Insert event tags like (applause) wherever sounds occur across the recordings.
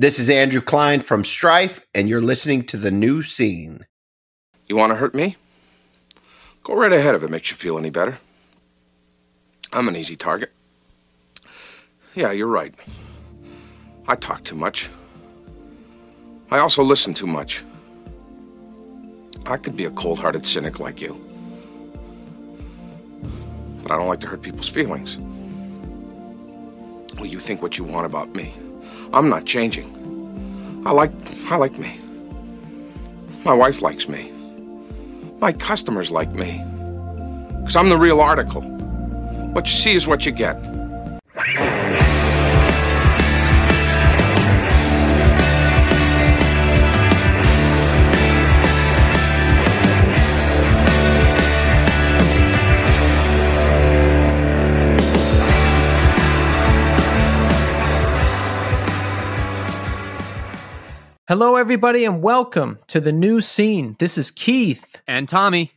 This is Andrew Klein from Strife, and you're listening to The New Scene. You want to hurt me? Go right ahead if it makes you feel any better. I'm an easy target. Yeah, you're right. I talk too much. I also listen too much. I could be a cold hearted cynic like you. But I don't like to hurt people's feelings. Well, you think what you want about me. I'm not changing. I like, I like me. My wife likes me. My customers like me. Because I'm the real article. What you see is what you get. Hello, everybody, and welcome to the new scene. This is Keith and Tommy,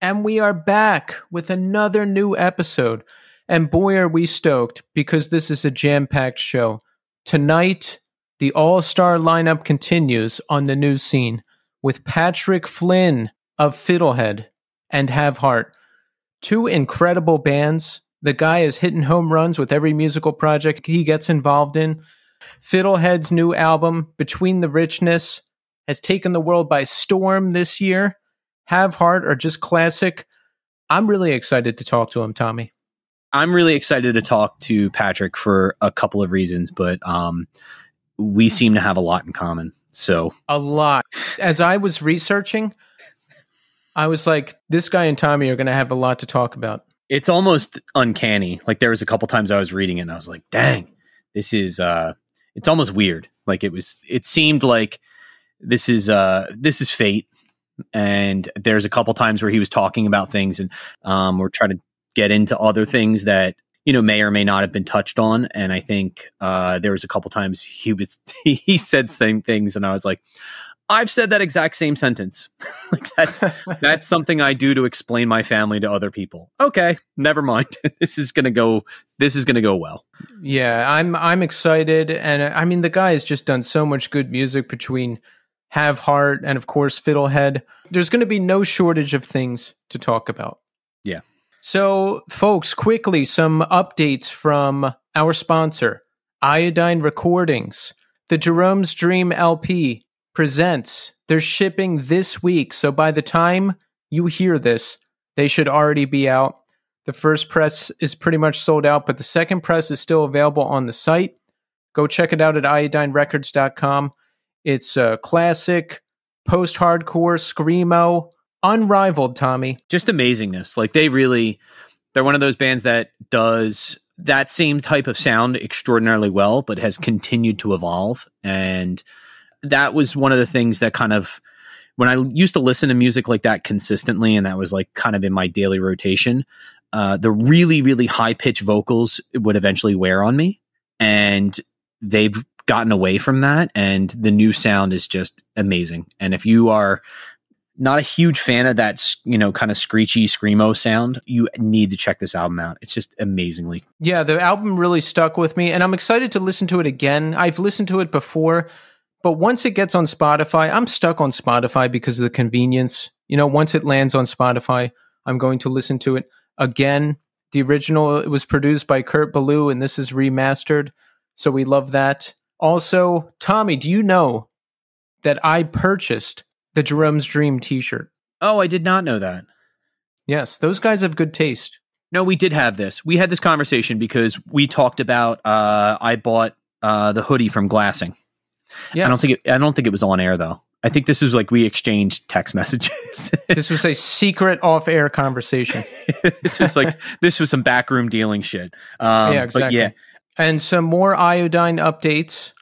and we are back with another new episode. And boy, are we stoked because this is a jam packed show. Tonight, the all star lineup continues on the new scene with Patrick Flynn of Fiddlehead and Have Heart. Two incredible bands. The guy is hitting home runs with every musical project he gets involved in. Fiddlehead's new album, Between the Richness, has taken the world by storm this year. Have Heart are just classic. I'm really excited to talk to him, Tommy. I'm really excited to talk to Patrick for a couple of reasons, but um, we hmm. seem to have a lot in common. So, a lot. As I was researching, I was like, this guy and Tommy are going to have a lot to talk about. It's almost uncanny. Like, there was a couple times I was reading it and I was like, dang, this is uh, it's almost weird. Like it was, it seemed like this is uh this is fate. And there's a couple times where he was talking about things and um, we're trying to get into other things that you know may or may not have been touched on. And I think uh, there was a couple times he was (laughs) he said same things, and I was like, I've said that exact same sentence. (laughs) like that's (laughs) that's something I do to explain my family to other people. Okay, never mind. (laughs) this is gonna go. This is gonna go well. Yeah, I'm I'm excited, and I mean the guy has just done so much good music between Have Heart and of course Fiddlehead. There's going to be no shortage of things to talk about. Yeah. So, folks, quickly some updates from our sponsor, Iodine Recordings. The Jerome's Dream LP presents. They're shipping this week. So by the time you hear this, they should already be out. The first press is pretty much sold out, but the second press is still available on the site. Go check it out at iodinerecords.com. It's a classic, post hardcore, screamo, unrivaled, Tommy. Just amazingness. Like they really, they're one of those bands that does that same type of sound extraordinarily well, but has continued to evolve. And that was one of the things that kind of when I used to listen to music like that consistently, and that was like kind of in my daily rotation, uh, the really, really high pitched vocals would eventually wear on me. And they've gotten away from that. And the new sound is just amazing. And if you are not a huge fan of that, you know, kind of screechy screamo sound, you need to check this album out. It's just amazingly. Yeah, the album really stuck with me. And I'm excited to listen to it again. I've listened to it before but once it gets on Spotify, I'm stuck on Spotify because of the convenience. You know, once it lands on Spotify, I'm going to listen to it again. The original it was produced by Kurt Ballou, and this is remastered. So we love that. Also, Tommy, do you know that I purchased the Jerome's Dream t shirt? Oh, I did not know that. Yes, those guys have good taste. No, we did have this. We had this conversation because we talked about uh, I bought uh, the hoodie from Glassing. Yeah, I don't think it, I don't think it was on air though. I think this is like we exchanged text messages. (laughs) this was a secret off-air conversation. (laughs) this was like (laughs) this was some backroom dealing shit. Um, yeah, exactly. yeah, and some more iodine updates.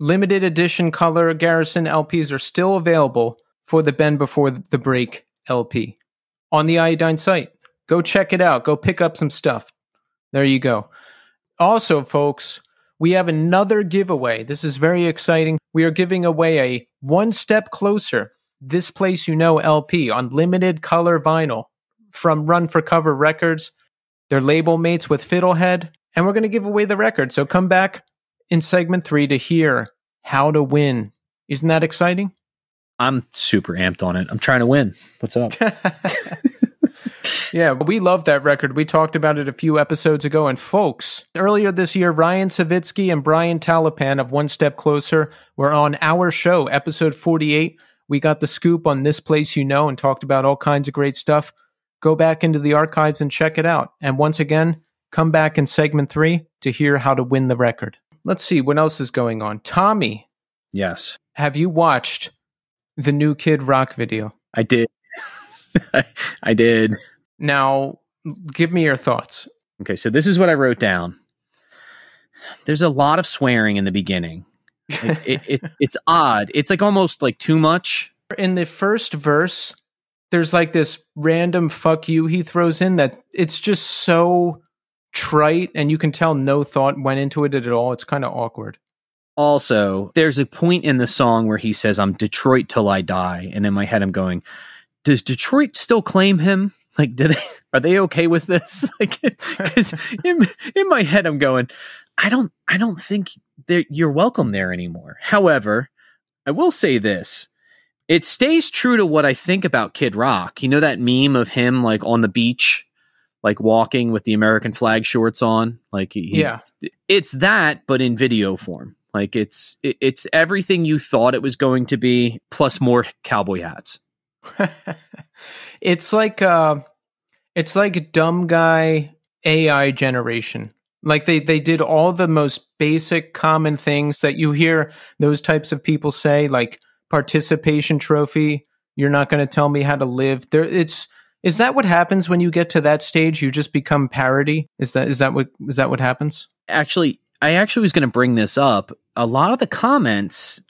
Limited edition color Garrison LPs are still available for the Bend Before the Break LP on the iodine site. Go check it out. Go pick up some stuff. There you go. Also, folks, we have another giveaway. This is very exciting. We are giving away a one step closer, This Place You Know LP on limited color vinyl from Run for Cover Records. They're label mates with Fiddlehead, and we're going to give away the record. So come back in segment three to hear how to win. Isn't that exciting? I'm super amped on it. I'm trying to win. What's up? (laughs) yeah, we love that record. We talked about it a few episodes ago. And folks, earlier this year, Ryan Savitsky and Brian Talapan of One Step Closer were on our show, episode 48. We got the scoop on this place you know and talked about all kinds of great stuff. Go back into the archives and check it out. And once again, come back in segment three to hear how to win the record. Let's see what else is going on. Tommy. Yes. Have you watched the new Kid Rock video? I did. (laughs) I did. Now, give me your thoughts. Okay, so this is what I wrote down. There's a lot of swearing in the beginning. (laughs) it, it, it's odd. It's like almost like too much. In the first verse, there's like this random fuck you he throws in that it's just so trite and you can tell no thought went into it at all. It's kind of awkward. Also, there's a point in the song where he says, I'm Detroit till I die. And in my head, I'm going, Does Detroit still claim him? Like, do they (laughs) are they okay with this? (laughs) Like, because in, in my head, I'm going, I don't, I don't think that you're welcome there anymore. However, I will say this: it stays true to what I think about Kid Rock. You know that meme of him like on the beach, like walking with the American flag shorts on. Like, he, yeah, it's that, but in video form. Like, it's it's everything you thought it was going to be, plus more cowboy hats. (laughs) it's like uh, it's like dumb guy AI generation. Like they they did all the most basic common things that you hear those types of people say, like participation trophy. You're not going to tell me how to live. There, it's is that what happens when you get to that stage? You just become parody. Is that is that what is that what happens? Actually, I actually was going to bring this up. A lot of the comments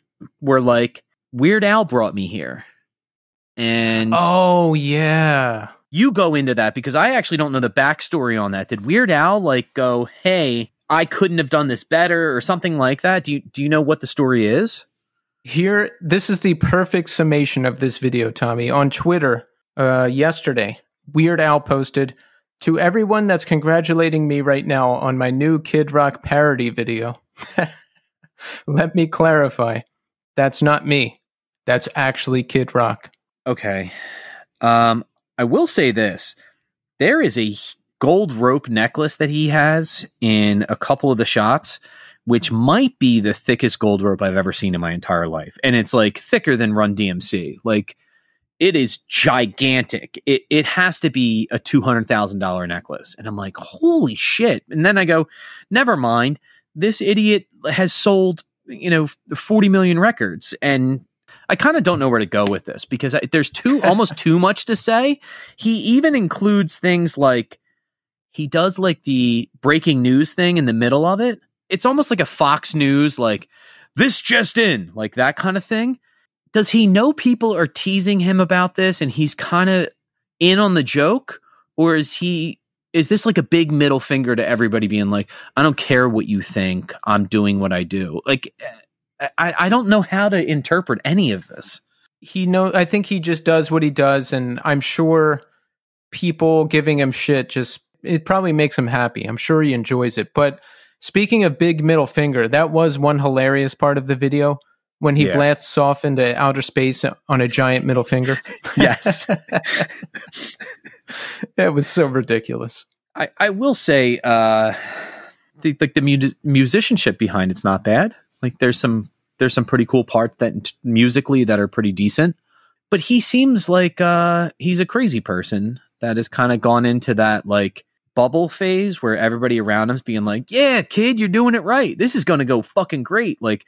were like, "Weird Al brought me here." And oh yeah, you go into that because I actually don't know the backstory on that. Did Weird Al like go, "Hey, I couldn't have done this better" or something like that? Do you do you know what the story is? Here, this is the perfect summation of this video, Tommy. On Twitter, uh, yesterday, Weird Al posted, "To everyone that's congratulating me right now on my new Kid Rock parody video." (laughs) Let me clarify. That's not me. That's actually Kid Rock. Okay. Um, I will say this there is a gold rope necklace that he has in a couple of the shots, which might be the thickest gold rope I've ever seen in my entire life. And it's like thicker than Run DMC. Like, it is gigantic. It, it has to be a $200,000 necklace. And I'm like, holy shit. And then I go, never mind. This idiot has sold, you know, 40 million records and I kind of don't know where to go with this because I, there's too almost too much to say. He even includes things like he does like the breaking news thing in the middle of it. It's almost like a Fox News like this just in, like that kind of thing. Does he know people are teasing him about this and he's kind of in on the joke or is he is this like a big middle finger to everybody being like, I don't care what you think, I'm doing what I do? Like I, I don't know how to interpret any of this. He know I think he just does what he does, and I'm sure people giving him shit just it probably makes him happy. I'm sure he enjoys it. But speaking of big middle finger, that was one hilarious part of the video when he yeah. blasts off into outer space on a giant middle finger. (laughs) (laughs) yes. that was so ridiculous. I, I will say, uh, the, like the music musicianship behind it's not bad. Like there's some there's some pretty cool parts that musically that are pretty decent. But he seems like uh, he's a crazy person that has kind of gone into that like bubble phase where everybody around him's being like, "Yeah, kid, you're doing it right. This is gonna go fucking great." Like,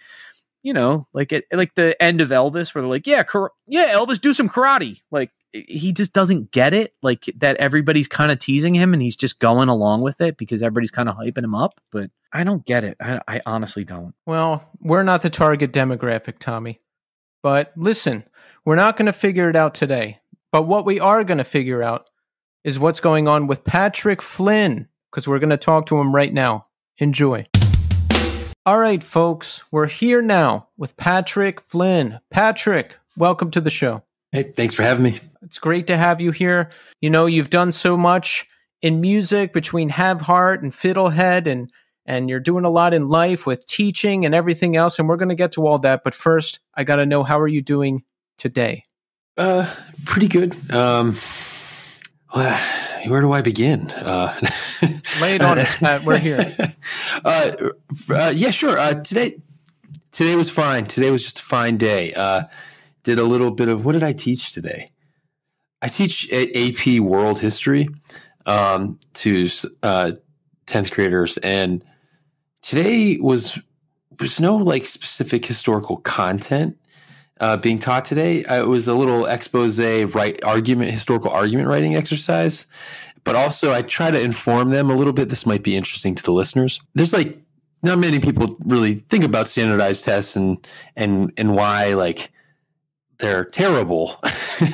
you know, like it, like the end of Elvis where they're like, "Yeah, yeah, Elvis, do some karate." Like, he just doesn't get it like that everybody's kind of teasing him and he's just going along with it because everybody's kind of hyping him up but i don't get it I, I, honestly don't well we're not the target demographic tommy but listen we're not going to figure it out today but what we are going to figure out is what's going on with patrick flynn because we're going to talk to him right now enjoy all right folks we're here now with patrick flynn patrick welcome to the show Hey, thanks for having me. It's great to have you here. You know, you've done so much in music between Have Heart and Fiddlehead and and you're doing a lot in life with teaching and everything else and we're going to get to all that, but first I got to know how are you doing today? Uh pretty good. Um well, where do I begin? Uh, (laughs) Lay it on us, Pat. We're here. (laughs) Uh, uh, yeah, sure. Uh, today, today was fine. Today was just a fine day. Uh, did a little bit of what did I teach today? I teach a- AP World History um, to uh, 10th graders, and today was was no like specific historical content uh, being taught today. Uh, it was a little expose, right argument, historical argument writing exercise. But also, I try to inform them a little bit. This might be interesting to the listeners. There's like not many people really think about standardized tests and and and why like they're terrible, (laughs)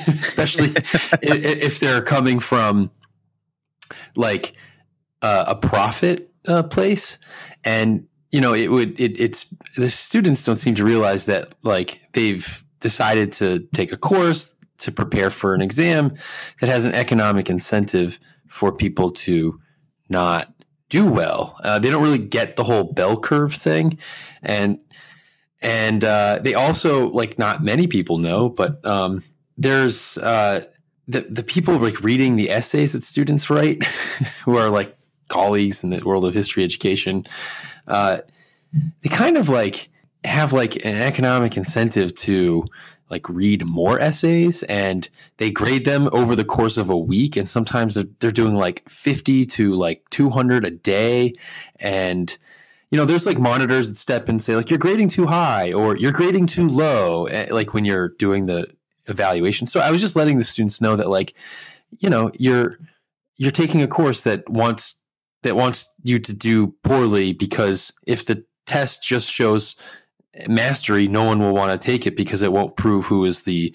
especially (laughs) if they're coming from like uh, a profit uh, place. And you know, it would it, it's the students don't seem to realize that like they've decided to take a course to prepare for an exam that has an economic incentive for people to not do well. Uh, they don't really get the whole bell curve thing, and and uh, they also like not many people know, but um, there's uh, the the people like reading the essays that students write, (laughs) who are like colleagues in the world of history education. Uh, they kind of like have like an economic incentive to like read more essays and they grade them over the course of a week and sometimes they're, they're doing like 50 to like 200 a day and you know, there's like monitors that step and say like you're grading too high or you're grading too low, eh, like when you're doing the evaluation. So I was just letting the students know that like, you know, you're you're taking a course that wants that wants you to do poorly because if the test just shows mastery, no one will want to take it because it won't prove who is the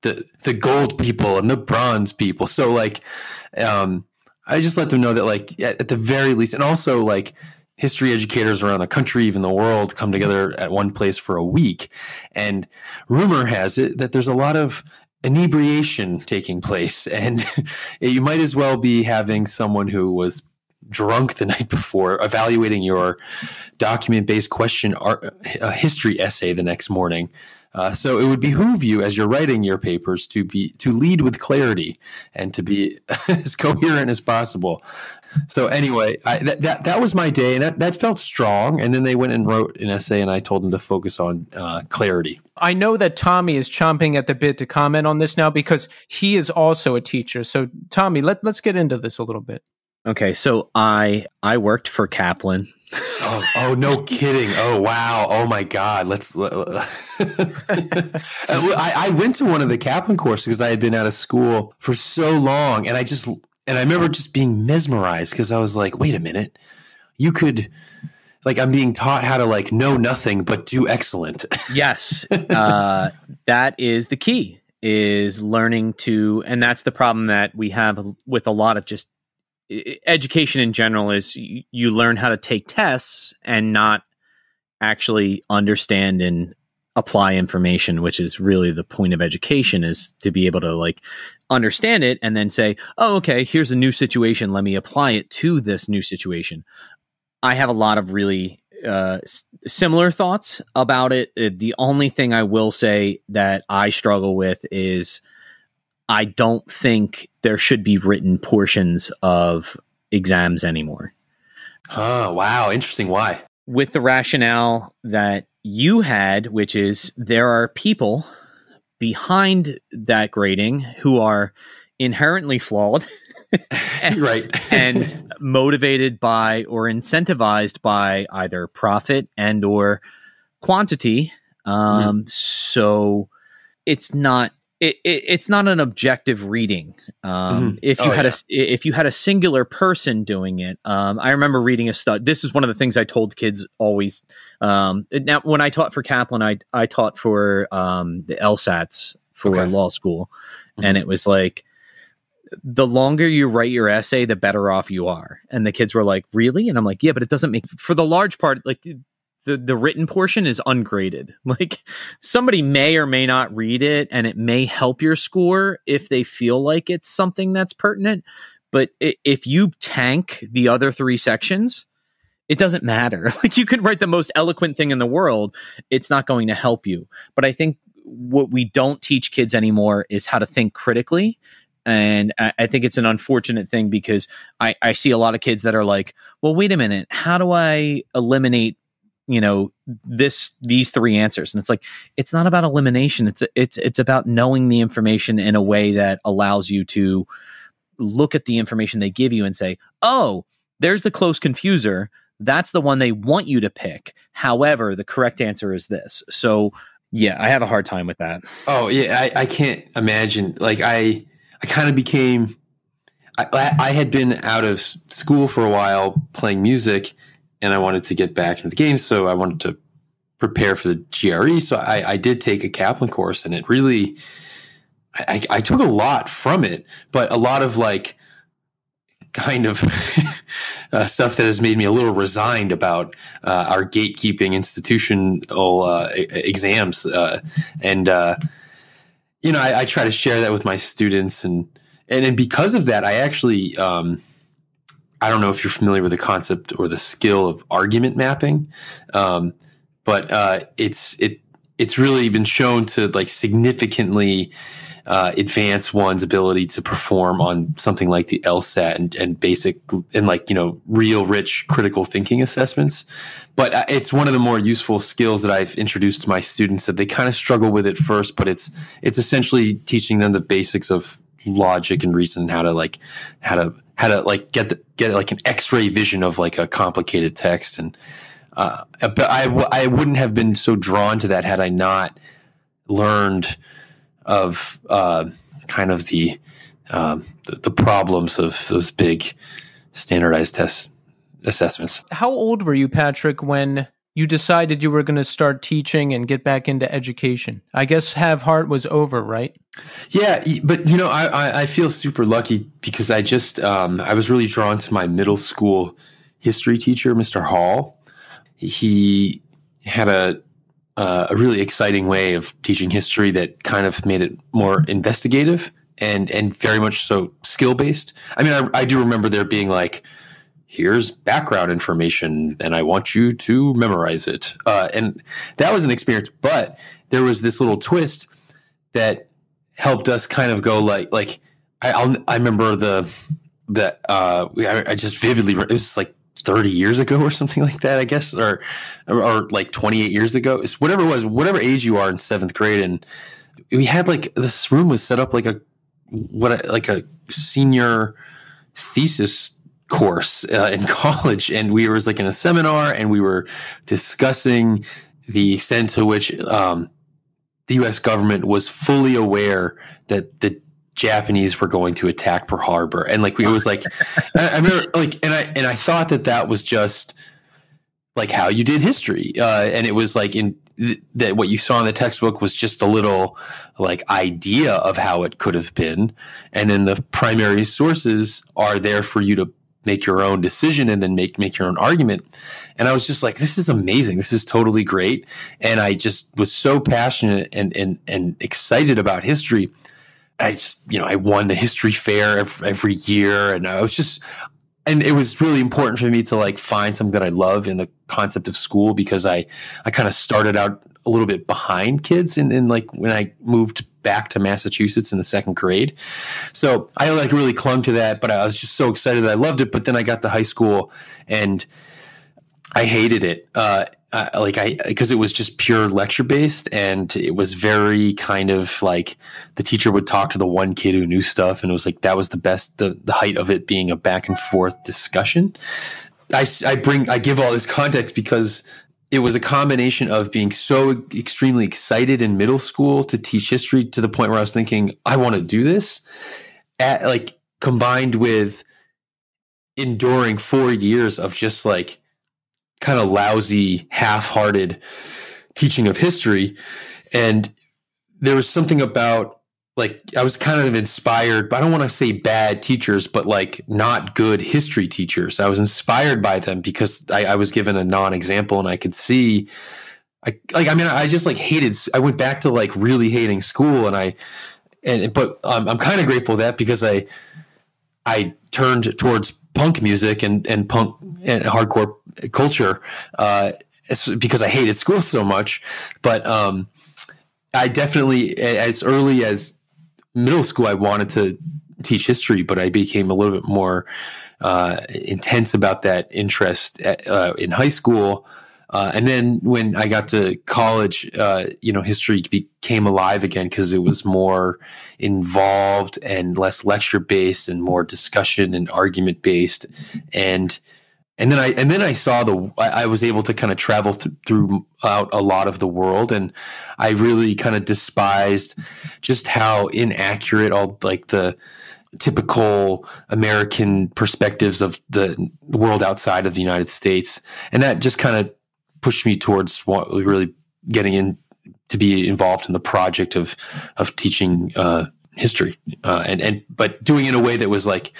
the the gold people and the bronze people. So like, um, I just let them know that like at, at the very least, and also like history educators around the country, even the world, come together at one place for a week. And rumor has it that there's a lot of inebriation taking place. (laughs) And you might as well be having someone who was drunk the (laughs) night before evaluating your document based question art, history essay the next morning. Uh, so it would behoove you as you're writing your papers to be to lead with clarity and to be (laughs) as coherent as possible so anyway, I, that, that that was my day, and that, that felt strong. And then they went and wrote an essay, and I told them to focus on uh, clarity. I know that Tommy is chomping at the bit to comment on this now because he is also a teacher. So Tommy, let let's get into this a little bit. Okay, so I I worked for Kaplan. oh, oh, no (laughs) kidding! Oh wow! Oh my God! Let's. Uh, (laughs) I, I went to one of the Kaplan courses because I had been out of school for so long, and I just and I remember just being mesmerized because I was like, wait a minute, you could like I'm being taught how to like know nothing but do excellent. (laughs) yes, uh, that is the key is learning to, and that's the problem that we have with a lot of just education in general is you, you learn how to take tests and not actually understand and apply information which is really the point of education is to be able to like understand it and then say, oh, okay, here's a new situation. Let me apply it to this new situation. I have a lot of really uh, s- similar thoughts about it. Uh, the only thing I will say that I struggle with is I don't think there should be written portions of exams anymore. Oh, wow. Interesting. Why? With the rationale that you had, which is there are people behind that grading who are inherently flawed (laughs) and, right and (laughs) motivated by or incentivized by either profit and or quantity hmm. um, so it's not it, it, it's not an objective reading. Um, mm-hmm. If you oh, had yeah. a if you had a singular person doing it, um, I remember reading a study. This is one of the things I told kids always. Um, now, when I taught for Kaplan, I I taught for um, the LSATs for okay. law school, mm-hmm. and it was like the longer you write your essay, the better off you are. And the kids were like, "Really?" And I'm like, "Yeah, but it doesn't make for the large part like the, the written portion is ungraded. (laughs) Like somebody may or may not read it and it may help your score if they feel like it's something that's pertinent. But if you tank the other three sections, it doesn't matter. (laughs) Like you could write the most eloquent thing in the world, it's not going to help you. But I think what we don't teach kids anymore is how to think critically. And I, think it's an unfortunate thing because I, I see a lot of kids that are like, well, wait a minute, how do I eliminate you know this these three answers and it's like it's not about elimination it's it's it's about knowing the information in a way that allows you to look at the information they give you and say oh there's the close confuser that's the one they want you to pick however the correct answer is this so yeah i have a hard time with that oh yeah i, I can't imagine like i i kind of became I, I had been out of school for a while playing music and I wanted to get back into the game. So I wanted to prepare for the GRE. So I, I did take a Kaplan course and it really, I, I took a lot from it, but a lot of like kind of (laughs) uh, stuff that has made me a little resigned about uh, our gatekeeping institutional uh, exams. Uh, and, uh, you know, I, I, try to share that with my students and, and, and because of that, I actually, um, I don't know if you're familiar with the concept or the skill of argument mapping, um, but uh, it's it it's really been shown to like significantly uh, advance one's ability to perform on something like the LSAT and, and basic and like you know real rich critical thinking assessments. But uh, it's one of the more useful skills that I've introduced to my students that they kind of struggle with at first, but it's it's essentially teaching them the basics of logic and reason and how to like how to how to like get the, get like an X-ray vision of like a complicated text and uh, but I w- I wouldn't have been so drawn to that had I not learned of uh, kind of the, um, the, the problems of those big standardized test assessments. How old were you, Patrick, when you decided you were going to start teaching and get back into education. I guess Have Heart was over, right? Yeah, but you know, I, I feel super lucky because I just um, I was really drawn to my middle school history teacher, Mr. Hall. He had a uh, a really exciting way of teaching history that kind of made it more investigative and and very much so skill based. I mean, I, I do remember there being like here's background information and I want you to memorize it. Uh, and that was an experience, but there was this little twist that helped us kind of go like, like I, I'll, i remember the, the, uh, I, I just vividly, it was like 30 years ago or something like that, I guess, or, or like 28 years ago. It's whatever it was, whatever age you are in seventh grade. And we had like, this room was set up like a, what, like a senior thesis course uh, in (laughs) college and we was like in a seminar and we were discussing the extent to which um, the US government was fully aware that the Japanese were going to attack Pearl Harbor and like we was like (laughs) I, I remember like and I and I thought that that was just like how you did history uh, and it was like in th that what you saw in the textbook was just a little like idea of how it could have been and then the primary sources are there for you to make your own decision and then make make your own argument and i was just like this is amazing this is totally great and i just was so passionate and and and excited about history i just you know i won the history fair every, every year and i was just and it was really important for me to like find something that i love in the concept of school because i i kind of started out a little bit behind kids and, and like when i moved back to Massachusetts in the second grade. So I like really clung to that, but I was just so excited that I loved it. But then I got to high school and I hated it. Uh, like I because it was just pure lecture based and it was very kind of like the teacher would talk to the one kid who knew stuff and it was like that was the best the, the height of it being a back and forth discussion. I, I bring I give all this context because it was a combination of being so extremely excited in middle school to teach history to the point where I was thinking, I want to do this, at like combined with enduring four years of just like kind of lousy, half hearted teaching of history. And there was something about like I was kind of inspired, but I don't want to say bad teachers, but like not good history teachers. I was inspired by them because I, I was given a non-example and I could see I like I mean I just like hated I went back to like really hating school and I and but I'm kind of grateful that because I I turned towards punk music and and punk and hardcore culture uh, because I hated school so much but um I definitely as early as middle school, I wanted to teach history, but I became a little bit more uh, intense about that interest at, uh, uh, in high school. Uh, and then when I got to college, uh, you know, history became alive again because it was more involved and less lecture based and more discussion and argument based. And and then I and then I saw the I, I was able to kind of travel th throughout a lot of the world, and I really kind of despised just how inaccurate all like the typical American perspectives of the world outside of the United States, and that just kind of pushed me towards what, really getting in to be involved in the project of of teaching uh, history uh, and and but doing it in a way that was like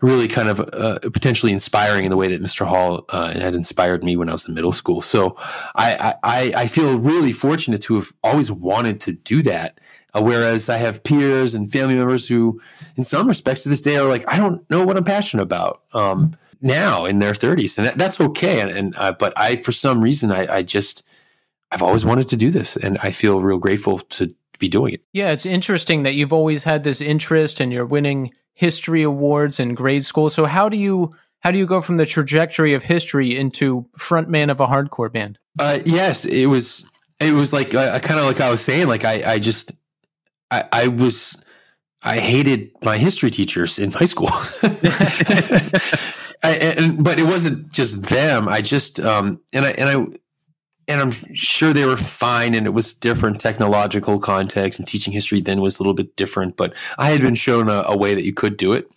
really kind of uh, potentially inspiring in the way that Mr. Hall uh, had inspired me when I was in middle school. So I, I I feel really fortunate to have always wanted to do that. Uh, whereas I have peers and family members who, in some respects, to this day are like, I don't know what I'm passionate about um, now in their 30s, and that, that's okay. And, and uh, but I for some reason I, I just I've always wanted to do this, and I feel real grateful to be doing it. Yeah, it's interesting that you've always had this interest and you're winning history awards in grade school. So how do you how do you go from the trajectory of history into frontman of a hardcore band? Uh, yes, it was it was like I, uh, uh, kind of like I was saying like I I just I I was I hated my history teachers in high school. (laughs) (laughs) I, and, but it wasn't just them. I just um, and I and I and I'm sure they were fine and it was different technological context and teaching history then was a little bit different, but I had been shown a, a way that you could do it.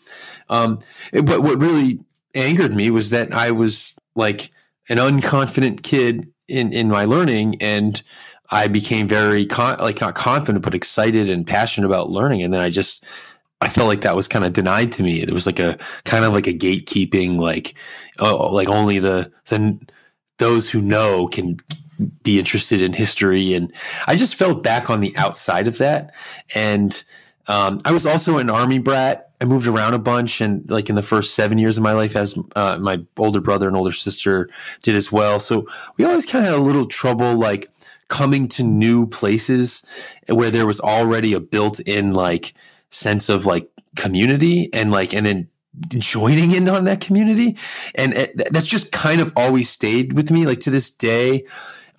Um, but what really angered me was that I was like an unconfident kid in, in my learning and I became very con- like not confident, but excited and passionate about learning. And then I just, I felt like that was kind of denied to me. There was like a kind of like a gatekeeping, like, oh, like only the, the, those who know can be interested in history. And I just felt back on the outside of that. And um, I was also an army brat. I moved around a bunch, and like in the first seven years of my life, as uh, my older brother and older sister did as well. So we always kind of had a little trouble, like coming to new places where there was already a built-in like sense of like community and like and then joining in on that community. And it, that's just kind of always stayed with me. Like to this day,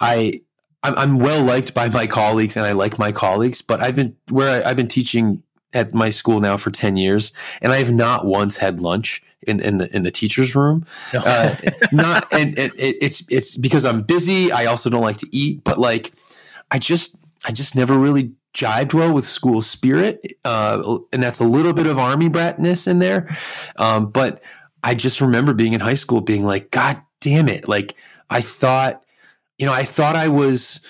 I I'm, well liked by my colleagues and I like my colleagues, but I've been where I, have been teaching at my school now for 10 years and I have not once had lunch in, in the, in the teacher's room. No. uh, (laughs) not, and, and it, it's, it's because I'm busy. I also don't like to eat, but like, I just, I just never really jived well with school spirit, uh, and that's a little bit of army bratness in there. Um, but I just remember being in high school, being like, God damn it! Like I thought, you know, I thought I was.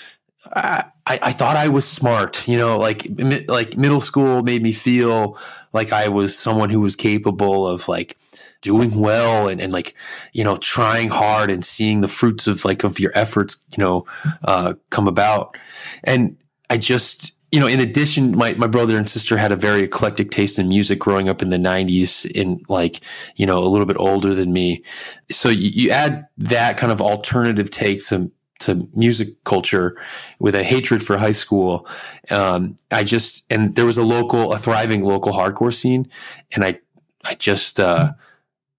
I, I, thought I was smart, you know, like mi- like middle school made me feel like I was someone who was capable of like doing well and, and like you know trying hard and seeing the fruits of like of your efforts you know uh, come about and i just you know, in addition, my, my brother and sister had a very eclectic taste in music growing up in the 90s and like, you know, a little bit older than me. So you, you add that kind of alternative take to, to music culture with a hatred for high school. Um, I just, and there was a local, a thriving local hardcore scene. And I, I just, uh, mm-hmm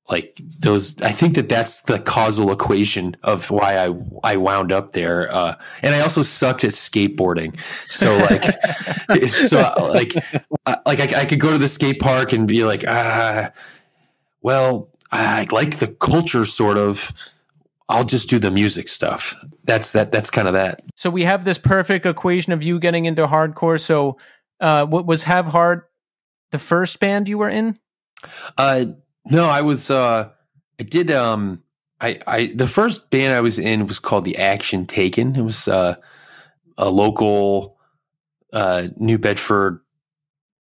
like those i think that that's the causal equation of why i i wound up there uh, and i also sucked at skateboarding so like (laughs) so like like I, I, could go to the skate park and be like ah well i like the culture sort of i'll just do the music stuff that's that that's kind of that so we have this perfect equation of you getting into hardcore so uh what was have hard the first band you were in uh no, I was uh I did um I I the first band I was in was called The Action Taken. It was uh a local uh New Bedford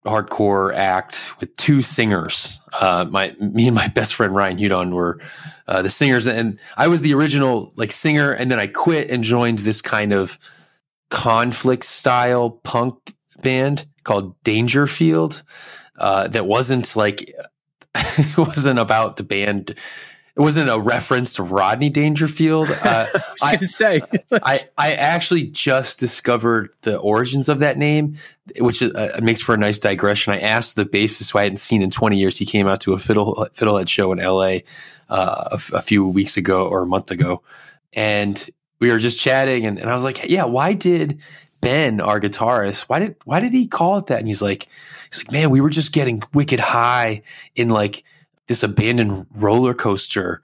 hardcore act with two singers. Uh my me and my best friend Ryan Hudon were uh the singers and I was the original like singer and then I quit and joined this kind of conflict style punk band called Dangerfield. Uh, that wasn't like (laughs) it wasn't about the band. It wasn't a reference to Rodney Dangerfield. Uh, (laughs) I was going to say, (laughs) I, I actually just discovered the origins of that name, which uh, makes for a nice digression. I asked the bassist who I hadn't seen in 20 years. He came out to a fiddle fiddlehead show in LA uh, a, few weeks ago or a month ago, and we were just chatting and, and I was like, yeah, why did Ben, our guitarist, why did why did he call it that? And he's like, he's like, man, we were just getting wicked high in like this abandoned roller coaster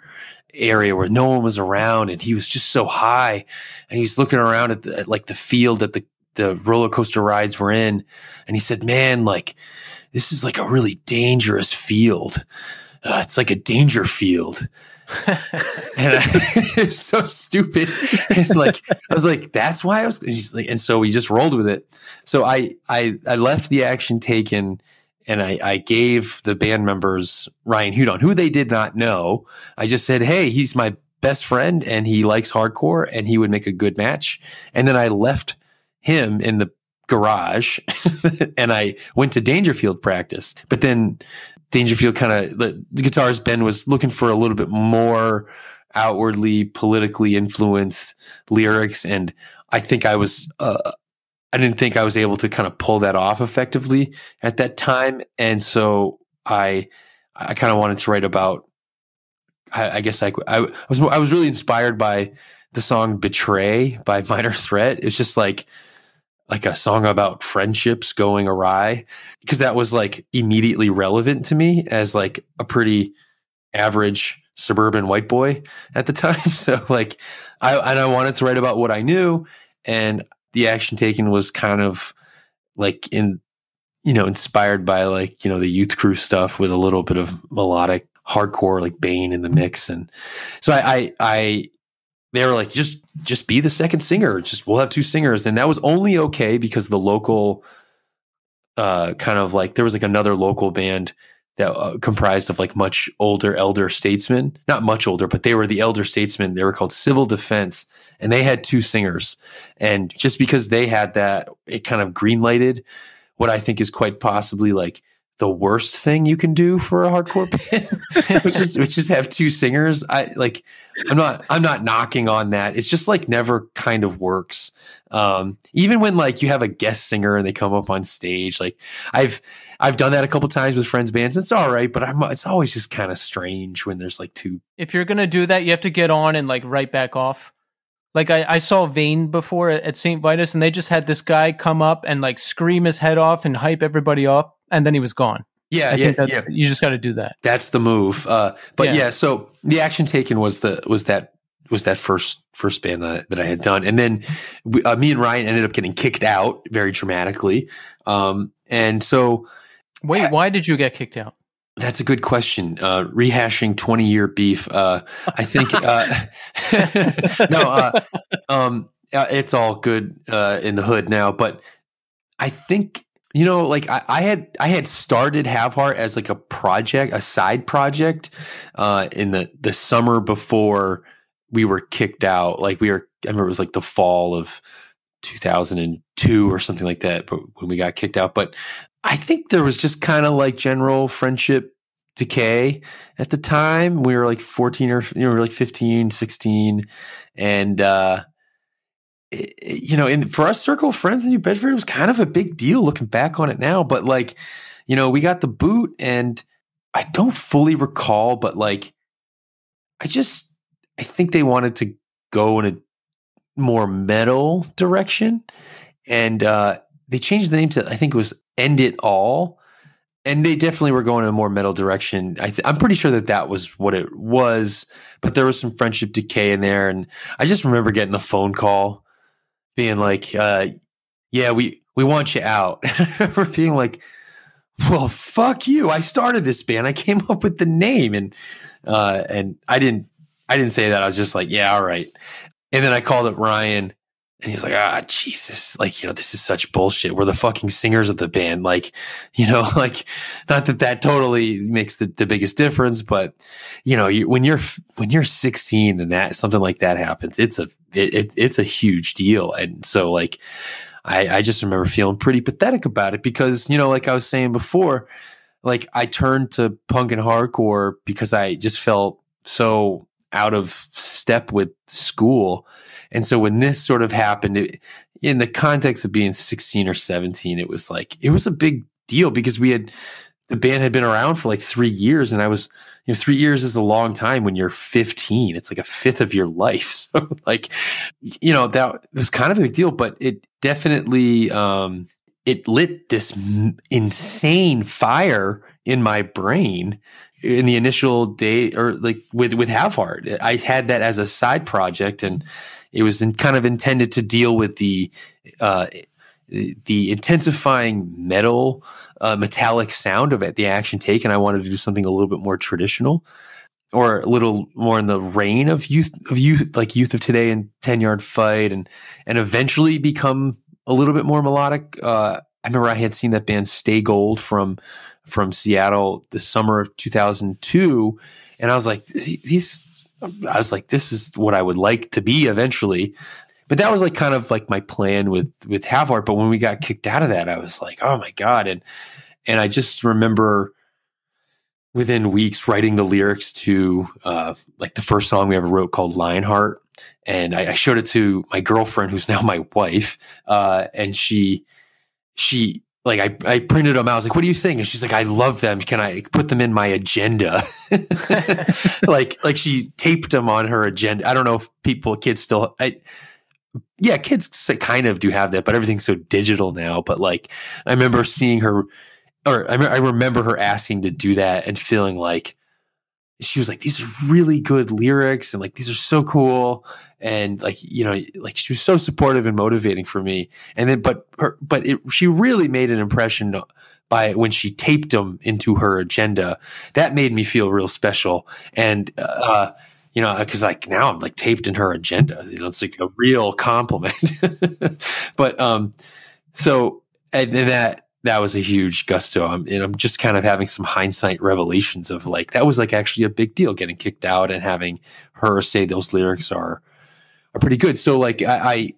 area where no one was around, and he was just so high, and he's looking around at, the, at like the field that the the roller coaster rides were in, and he said, man, like this is like a really dangerous field. Uh, it's like a danger field and I, (laughs) it's so stupid. And like I was like, that's why I was. And, like, and so we just rolled with it. So I I I left the action taken, and I I gave the band members Ryan Hudon, who they did not know. I just said, hey, he's my best friend, and he likes hardcore, and he would make a good match. And then I left him in the garage (laughs) and I went to Dangerfield practice. But then Dangerfield kind of the, the guitarist Ben was looking for a little bit more outwardly politically influenced lyrics, and I think I was uh, I didn't think I was able to kind of pull that off effectively at that time, and so I I kind of wanted to write about I, I guess I, I was I was really inspired by the song "Betray" by (laughs) Minor Threat. It's just like like a song about friendships going awry because that was like immediately relevant to me as like a pretty average suburban white boy at the (laughs) time. So like I and I wanted to write about what I knew and the action taken was kind of like in you know inspired by like you know the youth crew stuff with a little bit of melodic hardcore like Bane in the mix and so I I, I they were like, just just be the second singer. Just we'll have two singers, and that was only okay because the local, uh, kind of like there was like another local band that uh, comprised of like much older elder statesmen, not much older, but they were the elder statesmen. They were called Civil Defense, and they had two singers. And just because they had that, it kind of greenlighted what I think is quite possibly like the worst thing you can do for a hardcore (laughs) band, which is which is have two singers. I like I'm not I'm not knocking on that. It's just like never kind of works. Um, even when like you have a guest singer and they come up on stage, like I've I've done that a couple times with friends' bands. It's all right, but I'm it's always just kind of strange when there's like two. If you're gonna do that, you have to get on and like right back off. Like I, I saw Vane before at St. Vitus, and they just had this guy come up and like scream his head off and hype everybody off and then he was gone. Yeah, I yeah, yeah. You just got to do that. That's the move. Uh, but yeah. yeah. so the action taken was the was that was that first first band that, that I had done, and then we, uh, me and Ryan ended up getting kicked out very dramatically. Um, and so, wait, I, why did you get kicked out? That's a good question. Uh, rehashing twenty year beef. Uh, I think uh, (laughs) no. Uh, um, it's all good in the hood now, but I think you know like I, I, had i had started have heart as like a project a side project uh in the the summer before we were kicked out like we were i remember it was like the fall of 2002 or something like that but when we got kicked out but i think there was just kind of like general friendship decay at the time we were like 14 or you know we were like 15 16 and uh you know, for us, Circle Friends in New Bedford was kind of a big deal looking back on it now. But like, you know, we got the boot, and I don't fully recall, but like, I just I think they wanted to go in a more metal direction, and uh, they changed the name to I think it was End It All, and they definitely were going in a more metal direction. I am pretty sure that that was what it was, but there was some Friendship Decay in there, and I just remember getting the phone call being like, uh, "Yeah, we we want you out." For (laughs) being like, "Well, fuck you! I started this band. I came up with the name, and uh, and I didn't I didn't say that. I was just like, yeah, all right." And then I called up Ryan and he was like, ah, Jesus, like, you know, this is such bullshit. We're the fucking singers of the band. Like, (laughs) you know, like, not that that totally makes the, the biggest difference, but, you know, you, when you're, when you're 16 and that something like that happens, it's a, it, it, it's a huge deal. And so, like, I, I just remember feeling pretty pathetic about it because, you know, like I was saying before, like, I turned to punk and hardcore because I just felt so out of step with school and so when this sort of happened, it, in the context of being 16 or 17, it was like, it was a big deal because we had, the band had been around for like three years. And I was, you know, three years is a long time when you're 15. It's like a fifth of your life. (laughs) So, like, you know, that was kind of a big deal, but it definitely, um, it lit this insane fire in my brain in the initial day or like with with Heart. I had that as a side project and it was in, kind of intended to deal with the uh, the intensifying metal uh, metallic sound of it, the action take, and I wanted to do something a little bit more traditional or a little more in the reign of youth of youth like youth of today and 10 yard fight and and eventually become a little bit more melodic uh, i remember i had seen that band stay gold from from seattle the summer of 2002 and i was like these I was like, this is what I would like to be eventually. But that was like kind of like my plan with with Havard. But when we got kicked out of that, I was like, oh my god! And and I just remember within weeks writing the lyrics to uh, like the first song we ever wrote called Lionheart, and I, I showed it to my girlfriend who's now my wife, uh, and she she like I, I printed them out. I was like, what do you think? And she's like, I love them. Can I put them in my agenda? (laughs) like, like she taped them on her agenda. I don't know if people, kids still, I, yeah, kids kind of do have that, but everything's so digital now. But like, I remember seeing her, or I, I remember her asking to do that and feeling like, she was like, these are really good lyrics and like these are so cool. And like, you know, like she was so supportive and motivating for me. And then, but her, but it, she really made an impression by when she taped them into her agenda. That made me feel real special. And, uh, uh you know, because like now I'm like taped in her agenda. You know, it's like a real compliment. (laughs) but um, so and, and that that was a huge gusto. I'm, and I'm just kind of having some hindsight revelations of like, that was like actually a big deal getting kicked out and having her say those lyrics are, are pretty good. So like, I, I,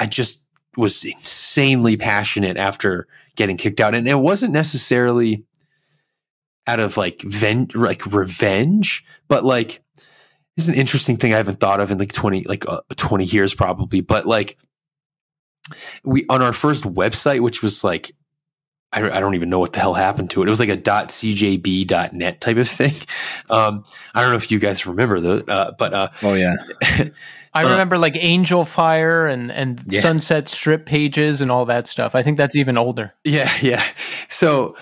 I just was insanely passionate after getting kicked out. And it wasn't necessarily out of like ven- like revenge, but like, this is an interesting thing I haven't thought of in like 20, like uh, 20 years probably, but like, we on our first website, which was like I, I, don't even know what the hell happened to it. It was like a .cjb.net type of thing. (laughs) Um, I don't know if you guys remember the, uh, but uh, oh yeah, (laughs) I uh, remember like Angel Fire and and yeah. Sunset Strip pages and all that stuff. I think that's even older. Yeah, (laughs) yeah. So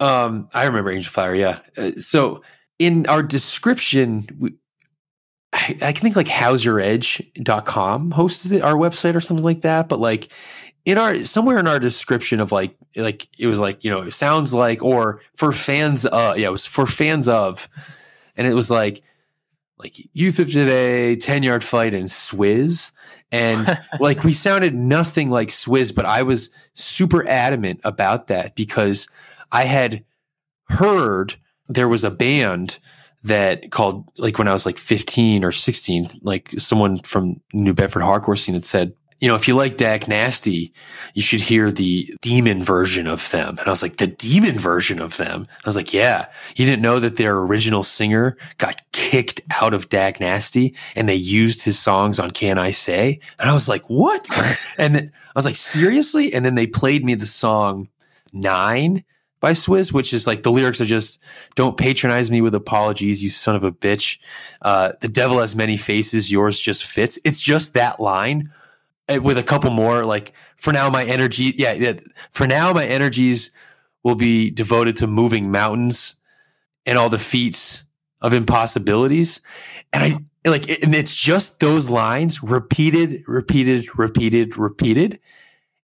um, I remember Angel Fire. Yeah. Uh, so in our description, we, I, can think like HowsYourEdge.com hosts it, our website or something like that. But like in our somewhere in our description of like like it was like you know it sounds like or for fans uh yeah it was for fans of and it was like like youth of today 10 yard fight and swizz and (laughs) like we sounded nothing like swizz but i was super adamant about that because i had heard there was a band that called like when i was like 15 or 16 like someone from new bedford hardcore scene had said you know, if you like Dag Nasty, you should hear the demon version of them. And I was like, the demon version of them? I was like, yeah. You didn't know that their original singer got kicked out of Dag Nasty and they used his songs on Can I Say? And I was like, what? (laughs) and then, I was like, seriously? And then they played me the song Nine by Swizz, which is like the lyrics are just "Don't patronize me with apologies, you son of a bitch." Uh, the devil has many faces, yours just fits. It's just that line, Eh, with a couple more. Like for now, my energy, yeah, yeah, for now, my energies will be devoted to moving mountains and all the feats of impossibilities. And I like, and it's just those lines repeated, repeated, repeated, repeated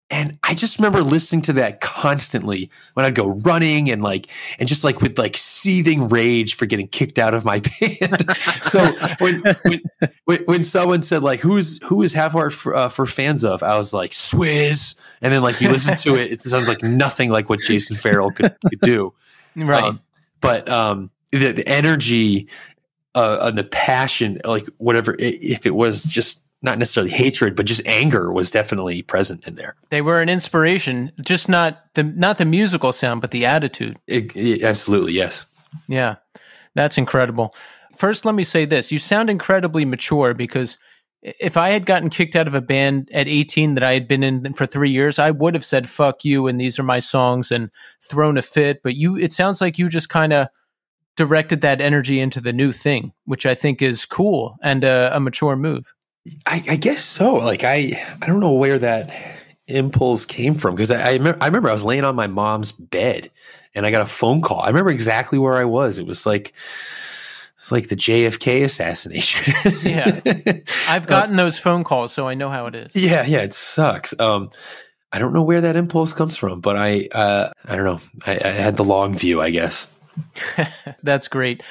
and I just remember listening to that constantly when I'd go running and like, and just like with like seething rage for getting kicked out of my (laughs) band. so when, when, when, someone said like, who's, who is half for, uh, for, fans of, I was like, Swizz. And then like you listen to it, it sounds like nothing like what Jason Farrell could, could do. Right. Um, but, um, the, the energy uh, and the passion, like whatever, if it was just not necessarily hatred, but just anger was definitely present in there. They were an inspiration, just not the not the musical sound, but the attitude. It, it, absolutely, yes. Yeah, that's incredible. First, let me say this: you sound incredibly mature because if I had gotten kicked out of a band at 18 that I had been in for three years, I would have said "fuck you" and these are my songs and thrown a fit. But you, it sounds like you just kind of directed that energy into the new thing, which I think is cool and a, a mature move. I, I guess so. Like I, I don't know where that impulse came from because I, I, remember, I remember I was laying on my mom's bed and I got a phone call. I remember exactly where I was. It was like it's like the JFK assassination. yeah, (laughs) I've uh, gotten uh, those phone calls, so I know how it is. Yeah, yeah, it sucks. Um, I don't know where that impulse comes from, but I, uh, I don't know. I, I had the long view, I guess. (laughs) That's great.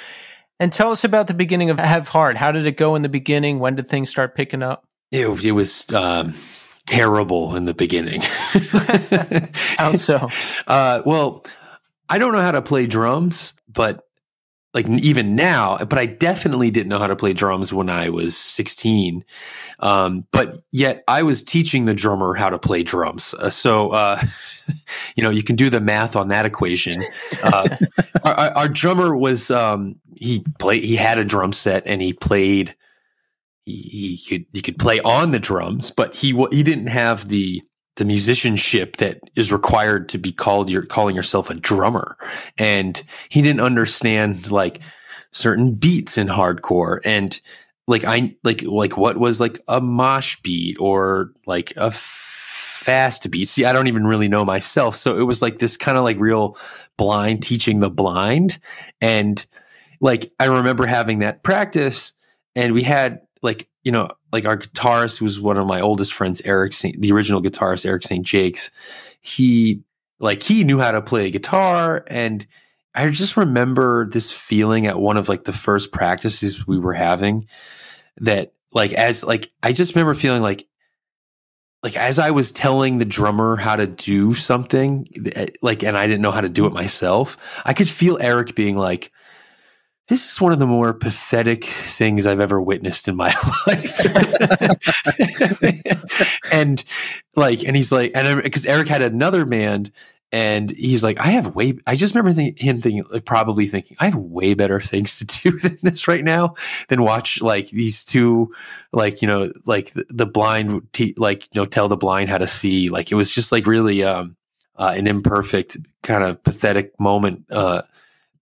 And tell us about the beginning of Have Heart. How did it go in the beginning? When did things start picking up? It, it was um, terrible in the beginning. (laughs) how so? (laughs) Uh, well, I don't know how to play drums, but like even now, but I definitely didn't know how to play drums when I was 16. Um, but yet I was teaching the drummer how to play drums. Uh, so, uh, (laughs) you know, you can do the math on that equation. Uh, (laughs) our, our, drummer was, um, he played, he had a drum set and he played, he, he could, he could play on the drums, but he, he didn't have the, the musicianship that is required to be called your calling yourself a drummer and he didn't understand like certain beats in hardcore and like i like like what was like a mosh beat or like a fast beat see i don't even really know myself so it was like this kind of like real blind teaching the blind and like i remember having that practice and we had like you know, like our guitarist, who's one of my oldest friends, Eric, St- the original guitarist, Eric St. Jake's, he like he knew how to play guitar. And I just remember this feeling at one of like the first practices we were having that like as like I just remember feeling like like as I was telling the drummer how to do something eh, like and I didn't know how to do it myself, I could feel Eric being like this is one of the more pathetic things I've ever witnessed in my (laughs) life. and like, and he's like, and because Eric had another man, and he's like, I have way, I just remember th- him thinking, like, probably thinking, I have way better things to do (laughs) than this right now than watch like these two, like, you know, like the, the blind, like, you know, tell the blind how to see. Like, it was just like really um, uh, an imperfect, kind of pathetic moment. Uh,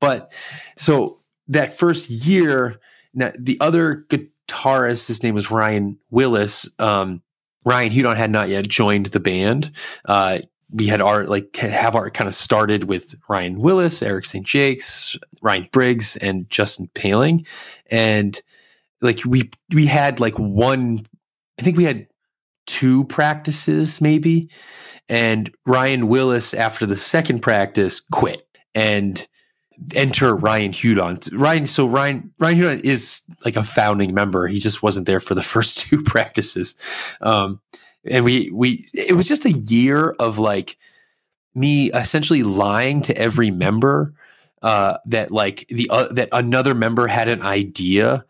but so, that first year, now, the other guitarist, his name was Ryan Willis. Um, Ryan Hudon had not yet joined the band. Uh, we had our like have our kind of started with Ryan Willis, Eric St. Jakes, Ryan Briggs, and Justin Paling, and like we we had like one, I think we had two practices maybe, and Ryan Willis after the second practice quit, and enter Ryan Hudon. Ryan, so Ryan Ryan Hudon is like a founding member. He just wasn't there for the (laughs) first two practices, um, and we we it was just a year of like me essentially lying to every member uh, that like the uh, that another member had an idea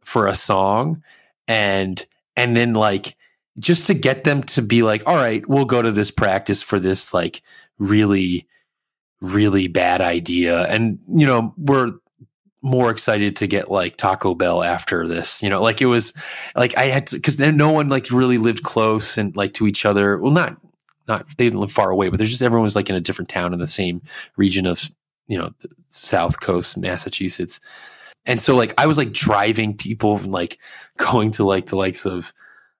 for a song, and and then like just to get them to be like, all right, we'll go to this practice for this like really really bad idea. And, you know, we're more excited to get like Taco Bell after this, you know, like it was like I had to, cause then no one like really lived close and like to each other. Well, not, not, they didn't live far away, but there's just everyone was like in a different town in the same region of, you know, South Coast, Massachusetts. And so like I was like driving people and like (laughs) going to like the likes of,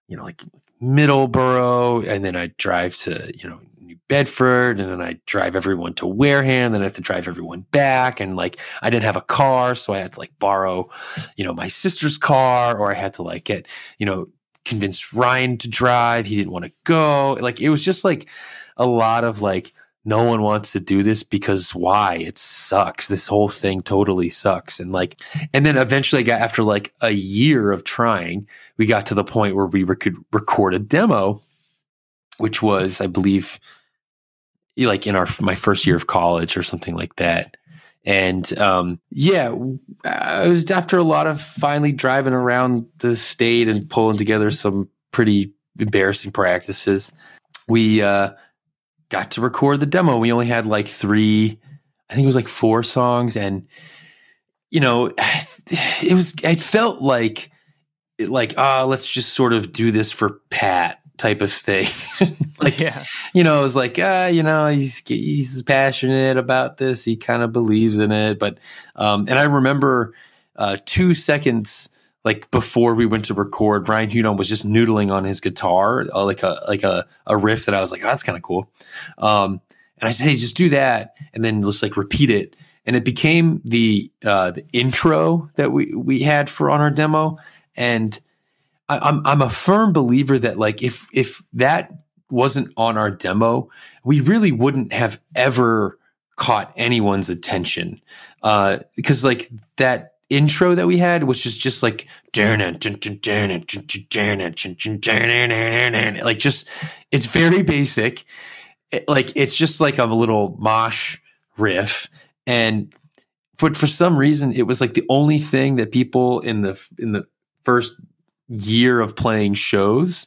you know, like Middleborough, and then I drive to you know Bedford, and then I drive everyone to Wareham, then I have to drive everyone back, and like I didn't have a car, so I had to like borrow, you know, my sister's car, or I had to like get, you know, convince Ryan to drive. He didn't want to go. Like it was just like a lot of like no one wants to do this because why? It sucks. This whole thing totally sucks. And like, and then eventually, I got after like a year of trying, we got to the point where we could record a demo, which was, I believe, like in our my first year of college or something like that. And um, yeah, I was after a lot of finally driving around the state and pulling together some pretty embarrassing practices. We uh, got to record the demo. We only had like three, I think it was like four songs, and you know, (sighs) it was. I felt like, like ah, uh, let's just sort of do this for Pat type of thing. (laughs) like, yeah. you know, it was like, ah, uh, you know, he's he's passionate about this. He kind of believes in it. But, um, and I remember uh, two seconds like before we went to record, Brian Hudon was just noodling on his guitar, uh, like a like a a riff that I was like, oh, that's kind of cool. Um, and I said, hey, just do that, and then just like repeat it. And it became the uh, the intro that we we had for on our demo, and I, am I'm, I'm a firm believer that like if if that wasn't on our demo, we really wouldn't have ever caught anyone's attention uh, because like that intro that we had, was just just like like just it's very basic. It, like it's just like a little mosh riff and but for some reason it was like the only thing that people in the in the first year of playing shows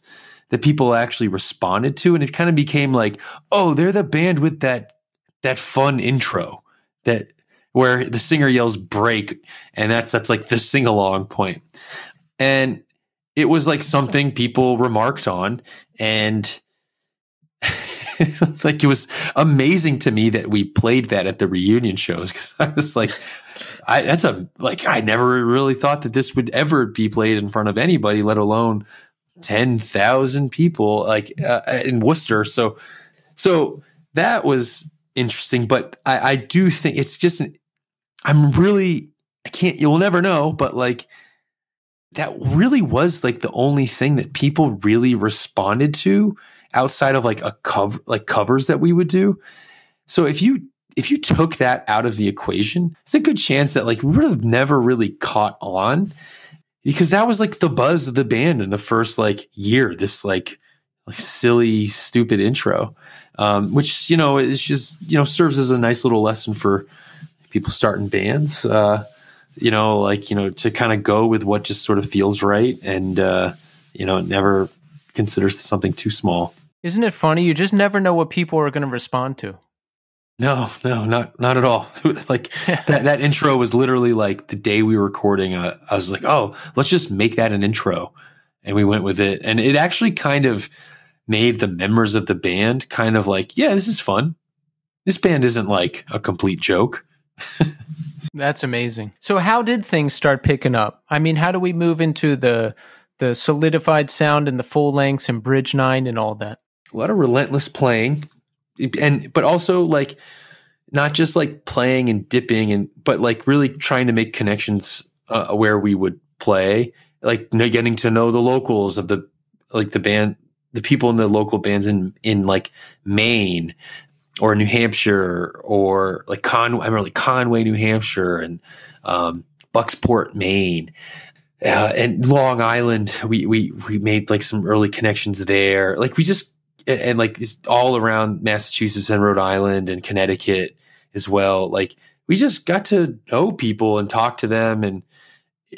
that people actually responded to and it kind of became like oh they're the band with that that fun intro that where the singer yells break and that's that's like the sing along point and it was like something people remarked on and (laughs) like it was amazing to me that we played that at the reunion shows because i was like I, that's a like I never really thought that this would ever be played in front of anybody, let alone ten thousand people like uh, uh, in Worcester. So, so that was interesting. But I, I do think it's just I'm really I can't. You'll never know, but like that really was like the only thing that people really responded to outside of like a cover like covers that we would do. So if you if you took that out of the equation, it's a good chance that like we would have never really caught on because that was like the buzz of the band in the first like year. This like like silly, stupid intro, um, which you know is just you know serves as a nice little lesson for people starting bands. Uh, you know, like you know to kind of go with what just sort of feels right, and uh, you know never consider something too small. Isn't it funny? You just never know what people are going to respond to. No, no, not not at all. (laughs) like (laughs) that that intro was literally like the day we were recording. Uh, I was like, oh, let's just make that an intro, and we went with it. And it actually kind of made the members of the band kind of like, yeah, this is fun. This band isn't like a complete joke. (laughs) That's amazing. So how did things start picking up? I mean, how do we move into the the solidified sound and the full lengths and bridge nine and all that? A lot of relentless playing and but also like not just like playing and dipping and but like really trying to make connections uh, where we would play like getting to know the locals of the like the band the people in the local bands in in like Maine or New Hampshire or like Conway I remember like Conway New Hampshire and um, Bucksport Maine uh, and Long Island we we we made like some early connections there like we just and, and like all around Massachusetts and Rhode Island and Connecticut as well. Like we just got to know people and talk to them and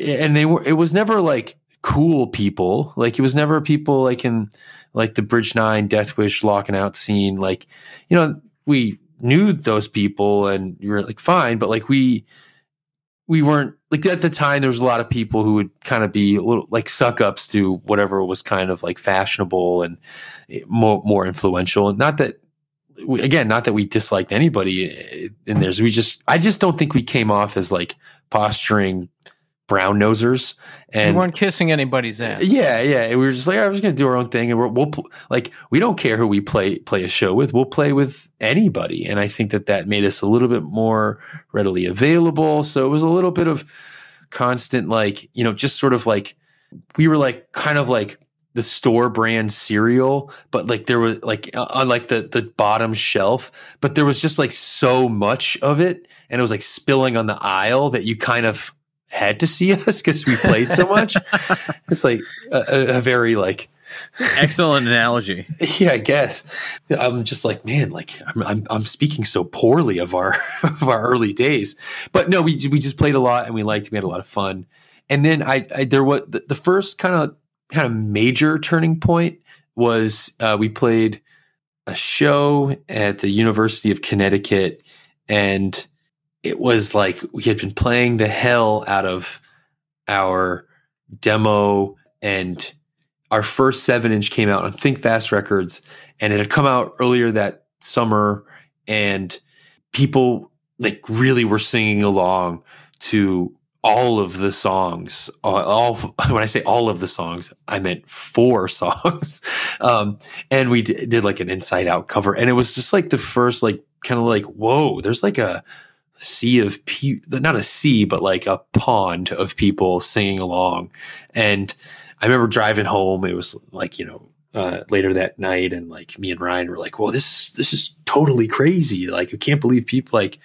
and they were it was never like cool people. Like it was never people like in like the Bridge Nine, Death Wish, Locking Out scene. Like, you know, we knew those people and you were like fine, but like we we weren't like at the time there was a lot of people who would kind of be a little like suck ups to whatever was kind of like fashionable and eh, more more influential. Not that we, again, not that we disliked anybody eh, in theirs. We just I just don't think we came off as like posturing brown nosers and we weren't kissing anybody's ass yeah yeah and we were just like i was gonna do our own thing and we will like we don't care who we play play a show with we'll play with anybody and i think that that made us a little bit more readily available so it was a little bit of constant like you know just sort of like we were like kind of like the store brand cereal, but like there was like on uh, uh, like the the bottom shelf, but there was just like so much of it, and it was like spilling on the aisle that you kind of had to see (laughs) us because we played so much. (laughs) it's like a, a very like excellent analogy. (laughs) Yeah, I guess I'm just like man, like I'm, I'm I'm, speaking so poorly of our of our early days, but no, we we just played a lot and we liked. We had a lot of fun, and then I, I there was the, the first kind of kind of major turning point was uh, we played a show at the University of Connecticut and it was like we had been playing the hell out of our demo and our first seven inch came out on Think Fast Records and it had come out earlier that summer and people like really were singing along to all of the songs uh, all (laughs) when i say all of the songs i meant four (laughs) songs um, and we did like an inside out cover and it was just like the first like kind of like whoa there's like a sea of people, not a sea, but like a pond of people singing along. And I remember driving home. It was like, you know, uh, later that night. And like me and Ryan were like, well, this, this is totally crazy. Like, I can't believe people like,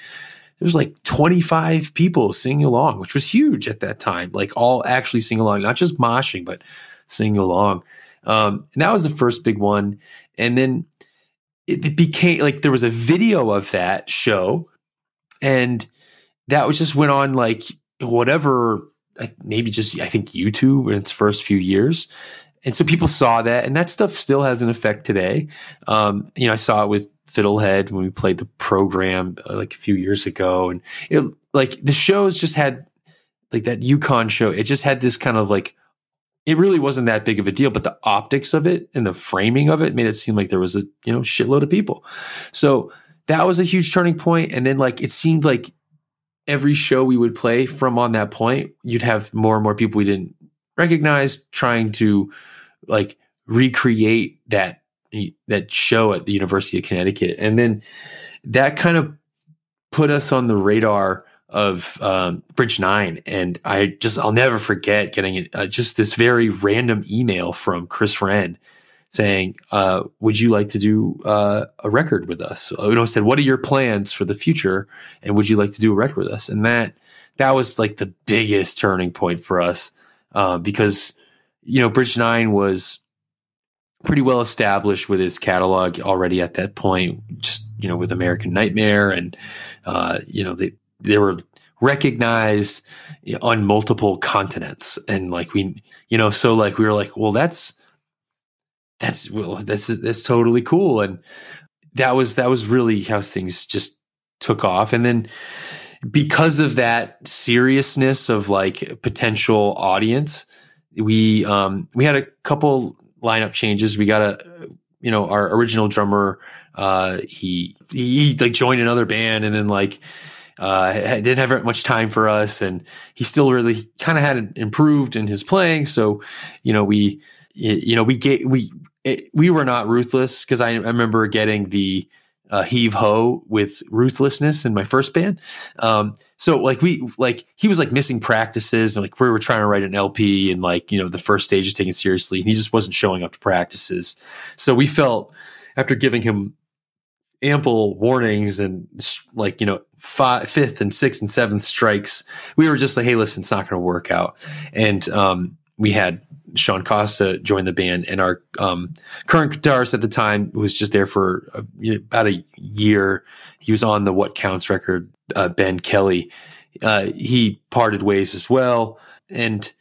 there was like 25 people singing along, which was huge at that time. Like all actually singing along, not just moshing, but singing along. Um, and that was the first big one. And then it, it became like there was a video of that show and that was just went on like whatever maybe just i think youtube in its first few years and so people saw that and that stuff still has an effect today um, you know i saw it with fiddlehead when we played the program uh, like a few years ago and it like the shows just had like that yukon show it just had this kind of like it really wasn't that big of a deal but the optics of it and the framing of it made it seem like there was a you know shitload of people so that was a huge turning point. And then like it seemed like every show we would play from on that point, you'd have more and more people we didn't recognize trying to like recreate that that show at the University of Connecticut. And then that kind of put us on the radar of um, Bridge Nine. And I just, I'll never forget getting uh, just this very random email from Chris Wren saying, uh, "Would you like to do uh, a record with us?" So, you know, said, "What are your plans for the future? And would you like to do a record with us?" And that that was like the biggest turning point for us uh, because you know Bridge Nine was pretty well established with his catalog already at that point, just you know with American Nightmare and uh, you know they they were recognized on multiple continents and like we you know so like we were like well that's that's well, that's that's totally cool. And that was that was really how things just took off. And then because of that seriousness of like potential audience, we um we had a couple lineup changes. We got a you know our original drummer uh he he like joined another band and then like uh, didn't have much time for us, and he still really kind of had improved in his playing. So, you know, we, you know, we get we it, we were not ruthless because I, I, remember getting the uh, heave ho with ruthlessness in my first band. Um, so like we like he was like missing practices and like we were trying to write an LP and like you know the first stage is taken seriously and he just wasn't showing up to practices. So we felt after giving him ample warnings and like you know five, fifth and sixth and seventh strikes, we were just like, hey, listen, it's not going to work out. And um, we had Sean Costa joined the band, and our um, current guitarist at the time was just there for a, uh, you know, about a year. He was on the What Counts record. Uh, ben Kelly, uh, he parted ways as well, and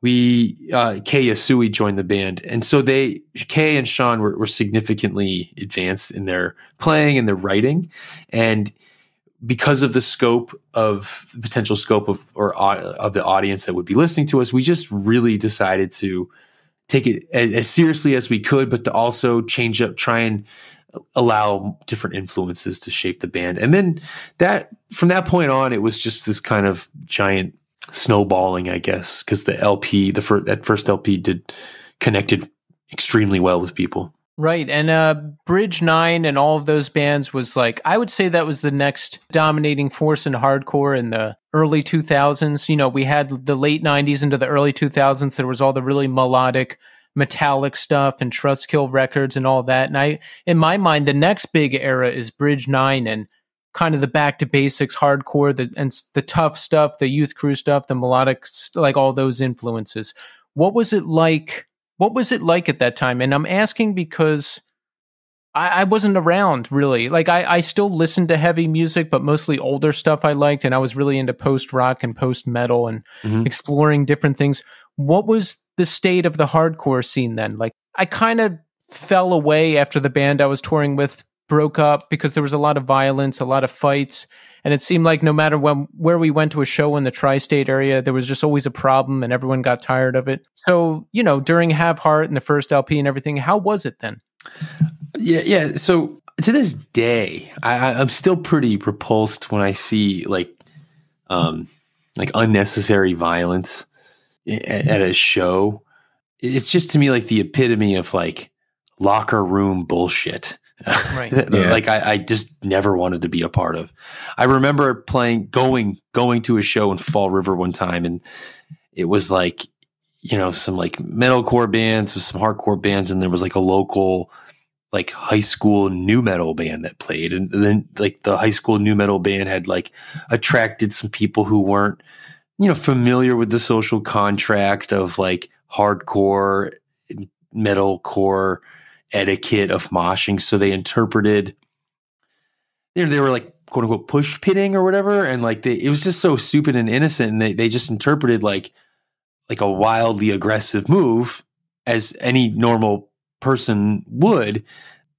we uh, Kay Yasui joined the band, and so they Kay and Sean were, were significantly advanced in their playing and their writing, and because of the scope of potential scope of or uh, of the audience that would be listening to us, we just really decided to take it as, as seriously as we could, but to also change up, try and allow different influences to shape the band. And then that from that point on, it was just this kind of giant snowballing, I guess, because the LP, the first that first LP did connected extremely well with people. Right. And uh, Bridge Nine and all of those bands was like, I would say that was the next dominating force in hardcore in the early 2000s. You know, we had the late 90s into the early 2000s. There was all the really melodic, metallic stuff and Trustkill records and all that. And I, in my mind, the next big era is Bridge Nine and kind of the back to basics hardcore the, and the tough stuff, the youth crew stuff, the melodic, like all those influences. What was it like? What was it like at that time? And I'm asking because I, I wasn't around really. Like I, I still listened to heavy music, but mostly older stuff I liked, and I was really into post rock and post metal and mm-hmm. exploring different things. What was the state of the hardcore scene then? Like I kind of fell away after the band I was touring with broke up because there was a lot of violence, a lot of fights. And it seemed like no matter when, where we went to a show in the tri state area, there was just always a problem and everyone got tired of it. So, you know, during Have Heart and the first LP and everything, how was it then? Yeah, yeah. So to this day, I, I'm still pretty repulsed when I see like, um, like unnecessary violence at, at a show. It's just to me like the epitome of like locker room bullshit right. (laughs) Uh, yeah. Like I, I just never wanted to be a part of. I remember playing, going, going to a show in Fall River one time, and it was like, you know, some like metalcore bands, some hardcore bands, and there was like a local, like high school new metal band that played, and then like the high school new metal band had like attracted some people who weren't, you know, familiar with the social contract of like hardcore metalcore etiquette of moshing. So they interpreted, you know, they were like quote unquote push pitting or whatever. And like they, it was just so stupid and innocent. And they, they just interpreted like, like a wildly aggressive move as any normal person would,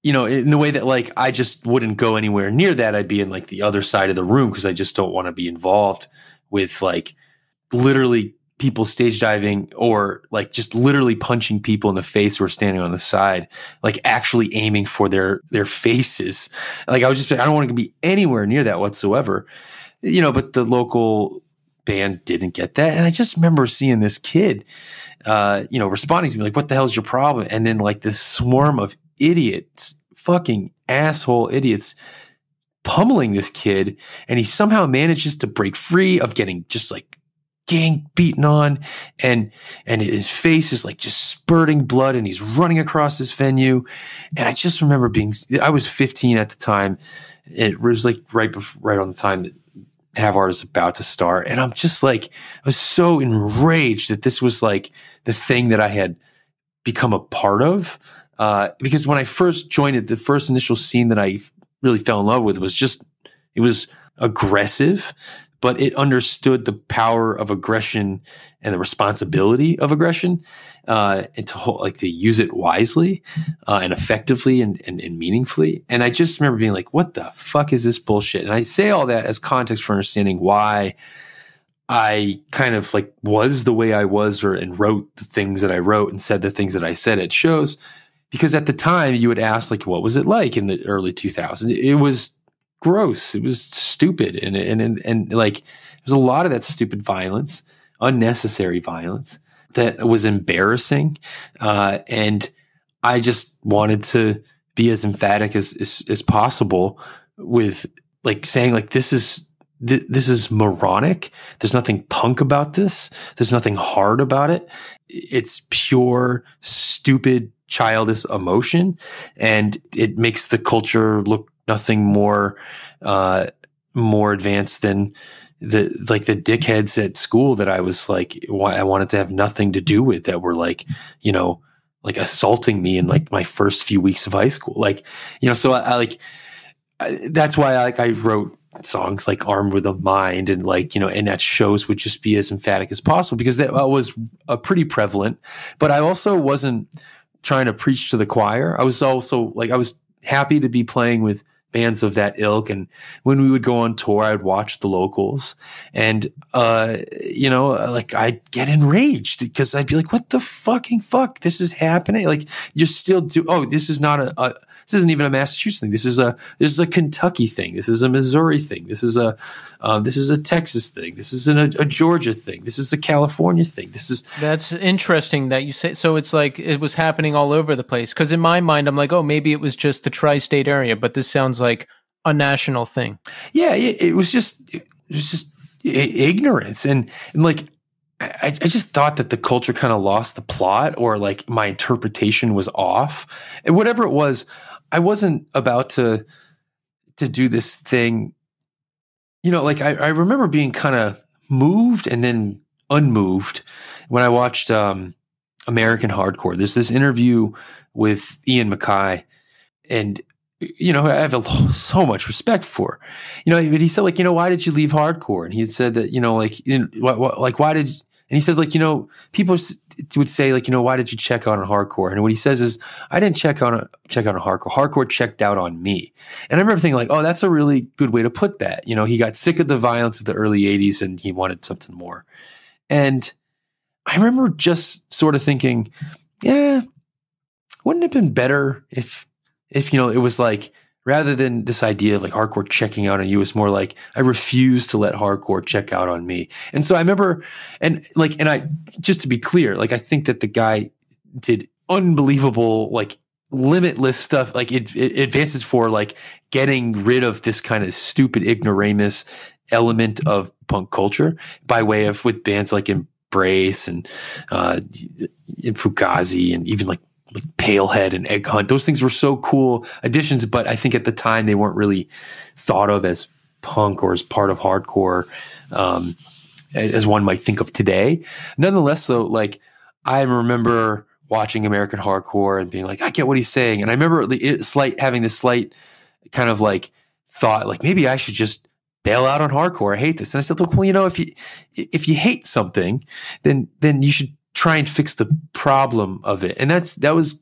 you know, in the way that like I just wouldn't go anywhere near that. I'd be in like the other side of the room because I just don't want to be involved with like literally people stage diving or like just literally punching people in the face who are standing on the side, like actually aiming for their their faces. Like I was just I don't want to be anywhere near that whatsoever. You know, but the local band didn't get that. And I just remember seeing this kid uh, you know, responding to me like, what the hell's your problem? And then like this swarm of idiots, fucking asshole idiots pummeling this kid and he somehow manages to break free of getting just like Gang beaten on and and his face is like just spurting blood and he's running across this venue and i just remember being i was 15 at the time it was like right before, right on the time that Havard is about to start and i'm just like i was so enraged that this was like the thing that i had become a part of uh, because when i first joined it the first initial scene that i really fell in love with was just it was aggressive but it understood the power of aggression and the responsibility of aggression uh, and to hold, like to use it wisely uh, and effectively and, and, and, meaningfully. And I just remember being like, what the fuck is this bullshit? And I say all that as context for understanding why I kind of like was the way I was or and wrote the things that I wrote and said the things that I said at shows. Because at the time you would ask like, what was it like in the early 2000s? It was gross. It was stupid, and and and, and like there's a lot of that stupid violence, unnecessary violence that was embarrassing, uh, and I just wanted to be as emphatic as as, as possible with like saying like this is this is moronic. There's nothing punk about this. There's nothing hard about it. It's pure stupid childish emotion and it makes the culture look nothing more uh, more advanced than the like the dickheads at school that I was like why I wanted to have nothing to do with that were like you know like assaulting me in like my first few weeks of high school like you know so I, I like I, that's why I, like I wrote songs like armed with a mind and like you know and that shows would just be as emphatic as possible because that was a pretty prevalent but i also wasn't trying to preach to the choir i was also like i was happy to be playing with bands of that ilk. And when we would go on tour, I'd watch the locals and, uh, you know, like I'd get enraged because I'd be like, what the fucking fuck? This is happening. Like you're still do, oh, this is not a, a this isn't even a Massachusetts thing. This is a this is a Kentucky thing. This is a Missouri thing. This is a uh, this is a Texas thing. This is an, a, a Georgia thing. This is a California thing. This is that's interesting that you say. So it's like it was happening all over the place. Because in my mind, I'm like, oh, maybe it was just the tri-state area, but this sounds like a national thing. Yeah, it, it was just it was just ignorance and and like I, I, just thought that the culture kind of lost the plot or like my interpretation was off. And whatever it was, I wasn't about to to do this thing. You know, like I, I remember being kind of moved and then unmoved when I watched um, American Hardcore. There's this interview with Ian Mackay, and you know, I have a, so much respect for. You know, but he said like, you know, why did you leave hardcore? And he said that, you know, like, wh- wh- like why did? And he says like, you know, people would say like, you know, why did you check on hardcore? And what he says is, I didn't check on a, check on a hardcore. Hardcore checked out on me. And I remember thinking like, oh, that's a really good way to put that. You know, he got sick of the violence of the early '80s and he wanted something more. And I remember just sort of thinking, yeah, wouldn't it have been better if if you know it was like rather than this idea of like hardcore checking out on you, it's more like I refuse to let hardcore check out on me. And so I remember, and like, and I just to be clear, like I think that the guy did unbelievable, like limitless stuff. Like it, it advances for like getting rid of this kind of stupid ignoramus element of punk culture by way of with bands like Embrace and uh, and Fugazi and even like like Palehead and Egg Hunt. Those things were so cool additions, but I think at the time they weren't really thought of as punk or as part of hardcore um, as one might think of today. Nonetheless, though, like I remember watching American Hardcore and being like, I get what he's saying, and I remember the slight having this slight kind of like thought, like maybe I should just bail out on hardcore. I hate this, and I said, look, well, you know, if you if you hate something, then then you should try and fix the problem of it. And that's that was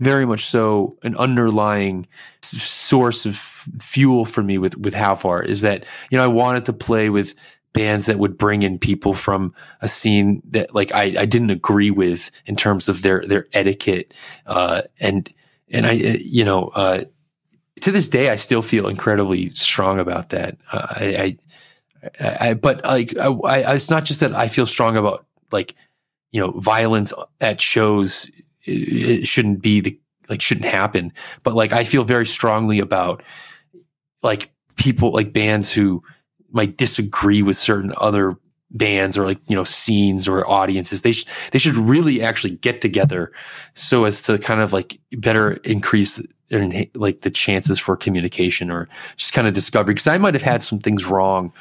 very much so an underlying source of fuel for me with with how far is that you know I wanted to play with bands that would bring in people from a scene that like I, I didn't agree with in terms of their their etiquette uh, and and I you know uh, to this day I still feel incredibly strong about that uh, I, I, I, but like I, I it's not just that I feel strong about like you know, violence at shows it shouldn't be the like shouldn't happen. But like I feel very strongly about like people like bands who might disagree with certain other bands or like you know scenes or audiences they should they should really actually get together so as to kind of like better increase their, like the chances for communication or just kind of discovery because i might have had some things wrong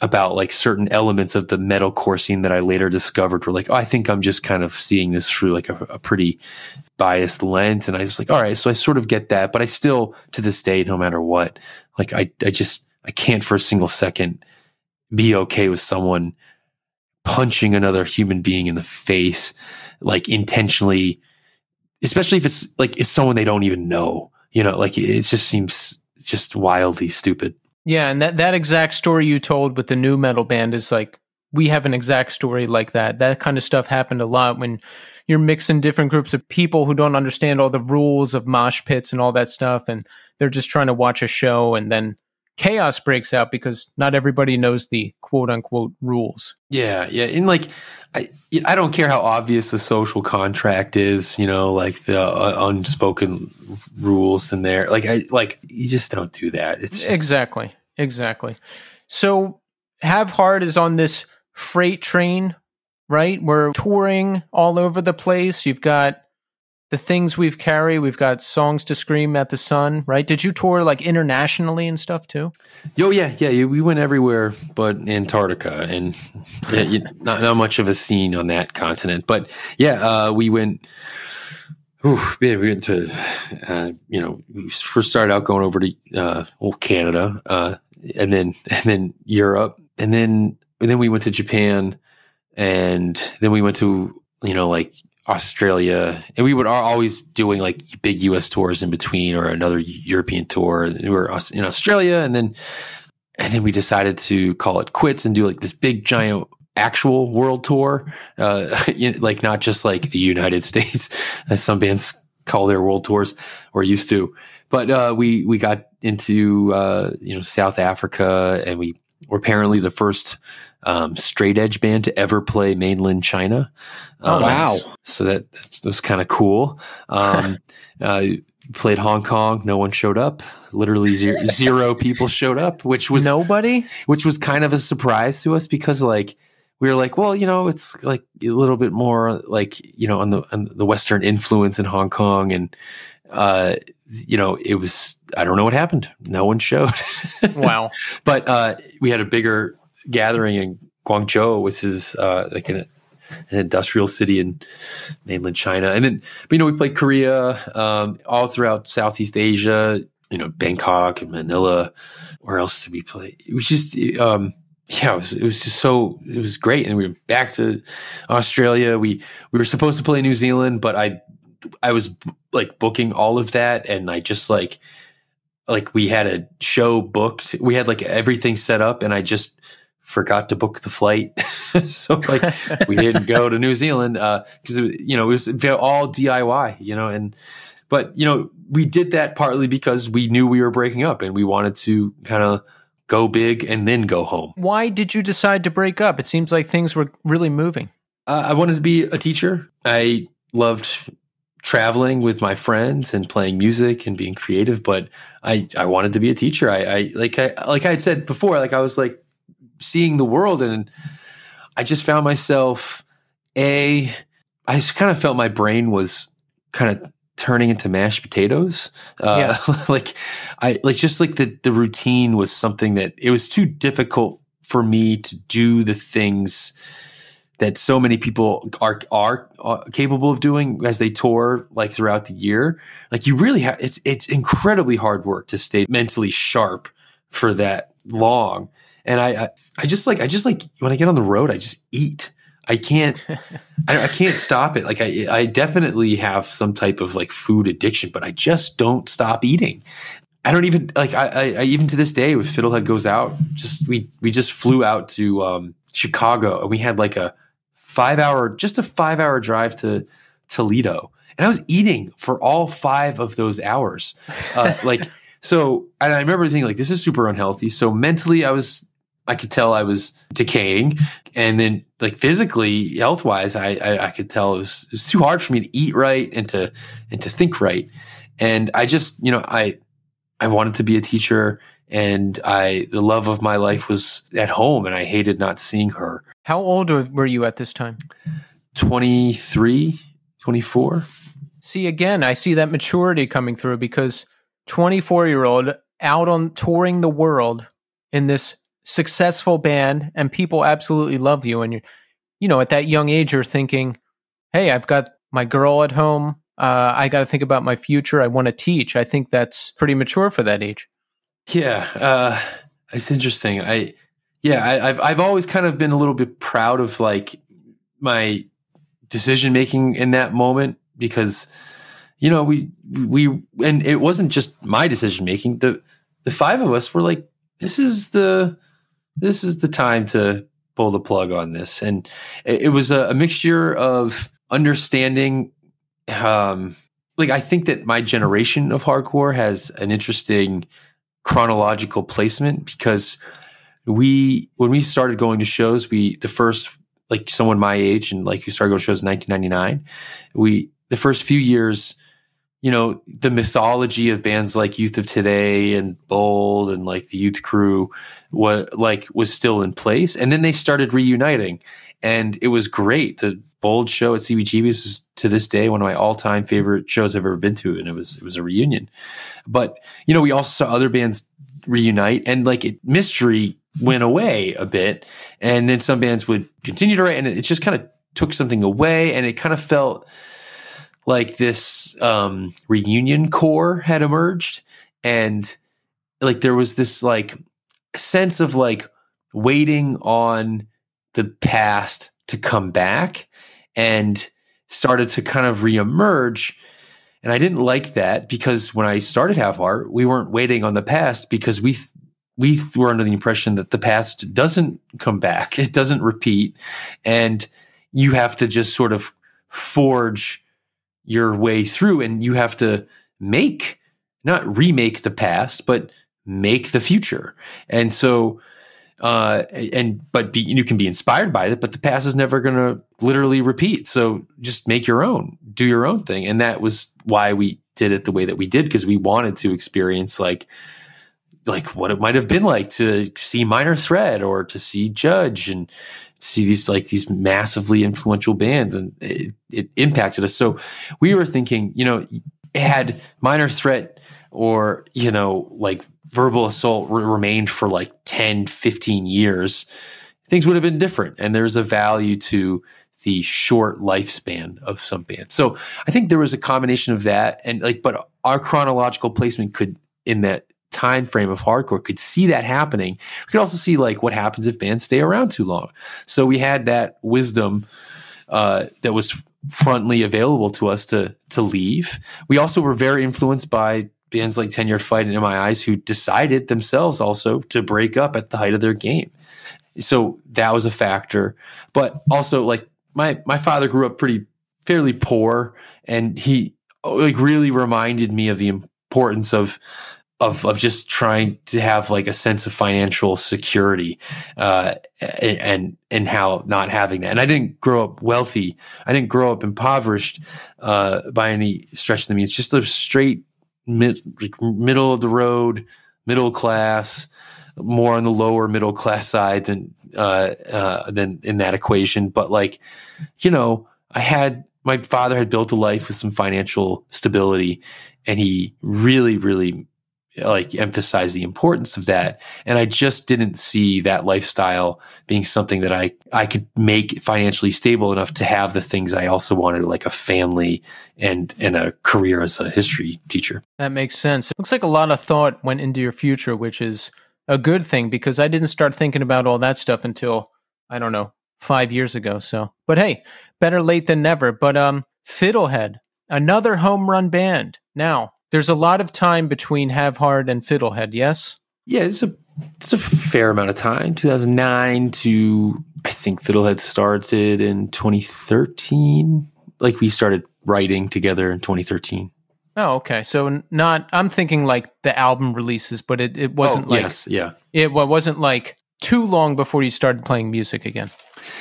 about like certain elements of the metalcore scene that I later discovered were like, oh, I think I'm just kind of seeing this through like a, a, pretty biased lens. And I was like, all right, so I sort of get that, but I still, to this day, no matter what, like I, I just, I can't for a single second be okay with someone punching another human being in the face, like intentionally, especially if it's like, it's someone they don't even know, you know, like it just seems just wildly stupid. Yeah, and that that exact story you told with the new metal band is like we have an exact story like that. That kind of stuff happened a lot when you're mixing different groups of people who don't understand all the rules of mosh pits and all that stuff and they're just trying to watch a show and then chaos breaks out because not everybody knows the quote unquote rules. Yeah, yeah, and like I I don't care how obvious the social contract is, you know, like the uh, unspoken rules in there. Like I like you just don't do that. It's just... Exactly. Exactly. So Have Hard is on this freight train, right? We're touring all over the place. You've got the things we've carry. We've got songs to scream at the sun, right? Did you tour like internationally and stuff too? Yo, yeah, yeah, we went everywhere but Antarctica, and yeah, not, not much of a scene on that continent. But yeah, uh, we went. yeah, we went to, uh, you know, first started out going over to uh, old Canada, uh, and then and then Europe, and then and then we went to Japan, and then we went to you know like Australia, and we would are always doing like big U.S. tours in between, or another European tour. We were in Australia, and then and then we decided to call it quits and do like this big giant actual world tour, uh, (laughs) like not just like the United (laughs) States, as some bands call their world tours or used to. But uh, we we got into uh, you know South Africa, and we were apparently the first um, straight edge band to ever play mainland China. Oh, um, oh, wow. So that, that was kind of cool. Um, (laughs) uh, played Hong Kong. No one showed up. Literally zero, (laughs) zero people showed up, which was nobody, which was kind of a surprise to us because like, we were like, well, you know, it's like a little bit more like, you know, on the, on the Western influence in Hong Kong and, uh, you know, it was, I don't know what happened. No one showed. wow. (laughs) But, uh, we had a bigger gathering in Guangzhou, which is uh, like an, an, industrial city in mainland China. And then, but, you know, we played Korea, um, all throughout Southeast Asia, you know, Bangkok and Manila. Where else did we play? It was just, um, yeah, it was, it was just so, it was great. And we were back to Australia. We, we were supposed to play New Zealand, but I, I was like booking all of that. And I just like, like we had a show booked we had like everything set up and i just forgot to book the flight. (laughs) so like we didn't go to New Zealand because uh, you know it was all DIY, you know, and but you know we did that partly because we knew we were breaking up and we wanted to kind of go big and then go home. Why did you decide to break up? It seems like things were really moving. Uh, I wanted to be a teacher. I loved traveling with my friends and playing music and being creative, but I, I wanted to be a teacher. I, I like I like I had said before, like I was like seeing the world. And I just found myself, A, I just kind of felt my brain was kind of turning into mashed potatoes. Uh, yeah. (laughs) like I like just like the the routine was something that it was too difficult for me to do the things that so many people are are, are uh, capable of doing as they tour like throughout the year. Like you really have it's it's incredibly hard work to stay mentally sharp for that long. And I, I, I just like, I just like when I get on the road, I just eat. I can't, I, I, can't stop it. Like I, I definitely have some type of like food addiction, but I just don't stop eating. I don't even like, I, I, I even to this day with Fiddlehead goes out, just, we, we just flew out to, um, Chicago and we had like a five hour, just a five hour drive to Toledo. And I was eating for all five of those hours. Uh, like so, and I remember thinking like, this is super unhealthy. So mentally, I was, I could tell I was decaying, and then like physically, health wise, I, I, I could tell it was, it was too hard for me to eat right and to and to think right. And I just, you know, I I wanted to be a teacher, and I the love of my life was at home, and I hated not seeing her. How old were you at this time? 23, 24. See, again, I see that maturity coming through because 24 year old out on touring the world in this successful band and people absolutely love you and you you know at that young age you're thinking hey i've got my girl at home uh, i got to think about my future i want to teach i think that's pretty mature for that age yeah uh, it's interesting i yeah I, have I've always kind of been a little bit proud of like my decision making in that moment because you know, we we and it wasn't just my decision making. The the five of us were like, this is the this is the time to pull the plug on this, and it, it was a, a, mixture of understanding. Um, like I think that my generation of hardcore has an interesting chronological placement because we when we started going to shows, we the first like someone my age and like who started going to shows in 1999, we the first few years you know, the mythology of bands like Youth of Today and Bold and like the Youth Crew was like was still in place. And then they started reuniting. And it was great. The Bold show at CBGB's is to this day one of my all-time favorite shows I've ever been to. And it was it was a reunion. But, you know, we also saw other bands reunite and like it mystery went away a bit. And then some bands would continue to write and it just kind of took something away and it kind of felt like this um, reunion core had emerged, and like there was this like sense of like waiting on the past to come back and started to kind of reemerge. And I didn't like that because when I started Half art, we weren't waiting on the past because we we were under the impression that the past doesn't come back, (laughs) it doesn't repeat, and you have to just sort of forge your way through and you have to make not remake the past but make the future and so uh, and but be, you can be inspired by it but the past is never going to literally repeat so just make your own do your own thing and that was why we did it the way that we did because we wanted to experience like like what it might have been like to see minor threat or to see judge and see these like these massively influential bands and it, it impacted us. So we were thinking, you know, had minor threat or, you know, like verbal assault re- remained for like 10, 15 years, things would have been different. And there's a value to the short lifespan of some bands. So I think there was a combination of that and like, but our chronological placement could in that time frame of hardcore could see that happening. We could also see like what happens if bands stay around too long. So we had that wisdom uh, that was frontly available to us to to leave. We also were very influenced by bands like Ten Year Fight and MIIs who decided themselves also to break up at the height of their game. So that was a factor. But also like my my father grew up pretty fairly poor and he like really reminded me of the importance of of of just trying to have like a sense of financial security uh, and and how not having that and i didn't grow up wealthy i didn't grow up impoverished uh, by any stretch of the means just a straight mid, middle of the road middle class more on the lower middle class side than uh, uh, than in that equation but like you know i had my father had built a life with some financial stability and he really really like emphasize the importance of that and i just didn't see that lifestyle being something that i i could make financially stable enough to have the things i also wanted like a family and and a career as a history teacher that makes sense it looks like a lot of thought went into your future which is a good thing because i didn't start thinking about all that stuff until i don't know 5 years ago so but hey better late than never but um fiddlehead another home run band now there's a lot of time between Have Hard and Fiddlehead, yes? Yeah, it's a it's a fair amount of time. 2009 to I think Fiddlehead started in 2013. Like we started writing together in 2013. Oh, okay. So not I'm thinking like the album releases, but it, it wasn't oh, like yes, yeah. It well, wasn't like too long before you started playing music again.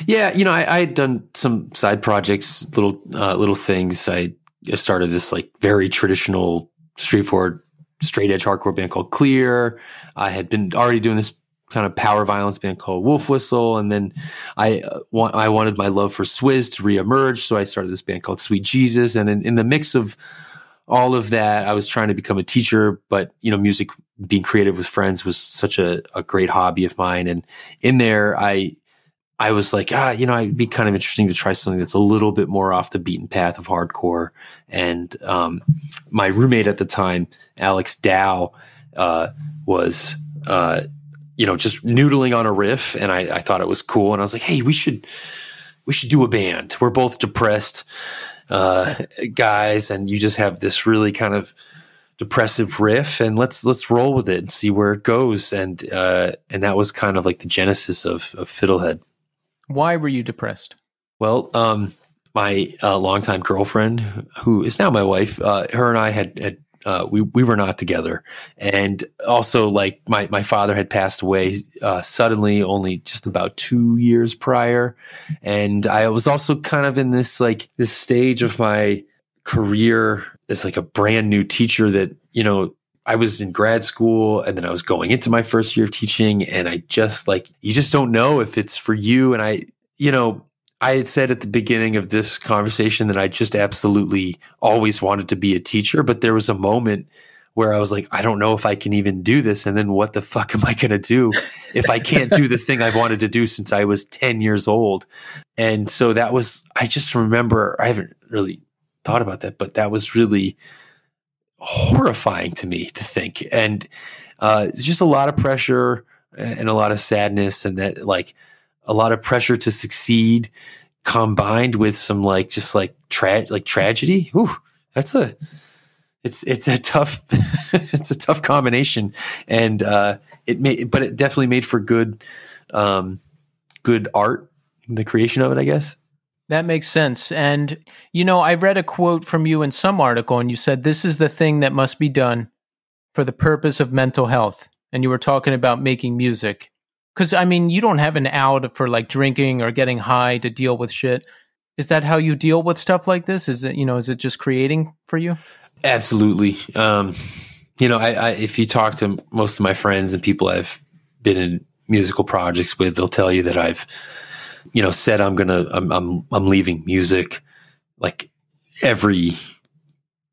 Yeah, you know, I, I had done some side projects, little uh, little things. I started this like very traditional straightforward, straight edge hardcore band called Clear. I had been already doing this kind of power violence band called Wolf Whistle, and then I uh, I wanted my love for Swizz to reemerge, so I started this band called Sweet Jesus. And in, in the mix of all of that, I was trying to become a teacher, but you know, music, being creative with friends was such a, a great hobby of mine. And in there, I I was like, ah, you know, it'd be kind of interesting to try something that's a little bit more off the beaten path of hardcore. And um, my roommate at the time, Alex Dow, uh, was, uh, you know, just noodling on a riff, and I, I, thought it was cool. And I was like, hey, we should, we should do a band. We're both depressed uh, guys, and you just have this really kind of depressive riff, and let's let's roll with it and see where it goes. And uh, and that was kind of like the genesis of, of Fiddlehead. Why were you depressed? Well, um, my uh, longtime girlfriend, who is now my wife, uh, her and I had, had uh, we we were not together, and also like my my father had passed away uh, suddenly, only just about two years prior, and I was also kind of in this like this stage of my career as like a brand new teacher that you know I was in grad school and then I was going into my first year of teaching. And I just like, you just don't know if it's for you. And I, you know, I had said at the beginning of this conversation that I just absolutely always wanted to be a teacher, but there was a moment where I was like, I don't know if I can even do this. And then what the fuck am I going to do if I can't do the thing I've wanted to do since I was 10 years old? And so that was, I just remember, I haven't really thought about that, but that was really horrifying to me to think. And uh, it's just a lot of pressure and a lot of sadness, and that like a lot of pressure to succeed combined with some like just like tra- like tragedy. Ooh, that's a it's it's a tough (laughs) it's a tough combination, and uh, it made but it definitely made for good um, good art. The creation of it, I guess. That makes sense. And, you know, I read a quote from you in some article, and you said, This is the thing that must be done for the purpose of mental health. And you were talking about making music. Because, I mean, you don't have an out for like drinking or getting high to deal with shit. Is that how you deal with stuff like this? Is it, you know, is it just creating for you? Absolutely. Um, you know, I, I, if you talk to most of my friends and people I've been in musical projects with, they'll tell you that I've, you know, said I'm gonna I'm I'm, I'm leaving music like every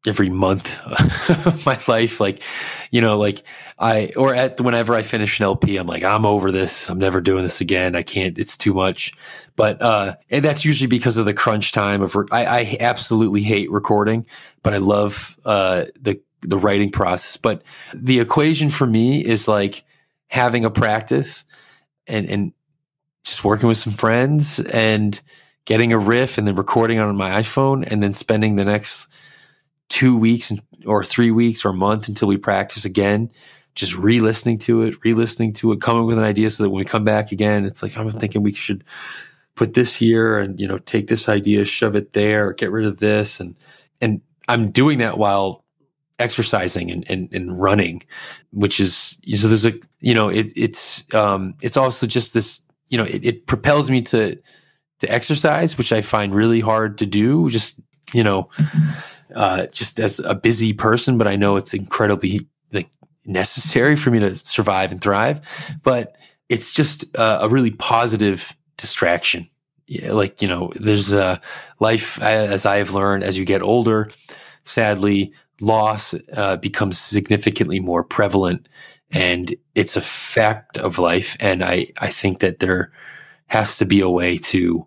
every month of my life like you know like i or at whenever i finish an lp i'm like i'm over this i'm never doing this again i can't it's too much but uh and that's usually because of the crunch time of i, I absolutely hate recording but i love uh the the writing process but the equation for me is like having a practice and and just working with some friends and getting a riff and then recording on my iPhone and then spending the next two weeks or three weeks or a month until we practice again, just re listening to it, re listening to it, coming with an idea so that when we come back again, it's like, I'm thinking we should put this here and, you know, take this idea, shove it there, get rid of this. And, and I'm doing that while exercising and, and, and running, which is, so there's a, you know, it, it's, um, it's also just this you know, it, it propels me to to exercise, which I find really hard to do. Just you know, uh, just as a busy person, but I know it's incredibly like necessary for me to survive and thrive. But it's just uh, a really positive distraction. Yeah, like you know, there's a life as I have learned as you get older. Sadly, loss uh, becomes significantly more prevalent and it's a fact of life. And I, I think that there has to be a way to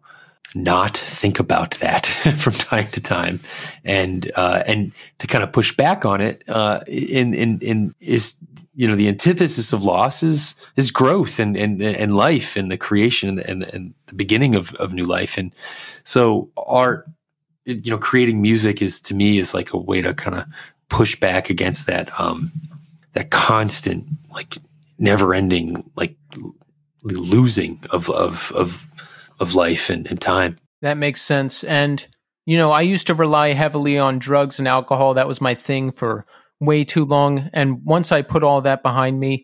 not think about that (laughs) from time to time, and uh, and to kind of push back on it. Uh, in in in is you know the antithesis of loss is is growth and and and life and the creation and the, and, the, and the beginning of of new life. And so art, you know, creating music is to me is like a way to kind of push back against that. Um, that constant, like never ending, like losing of, of, of, of life and, and time. That makes sense. And, you know, I used to rely heavily on drugs and alcohol. That was my thing for way too long. And once I put all that behind me,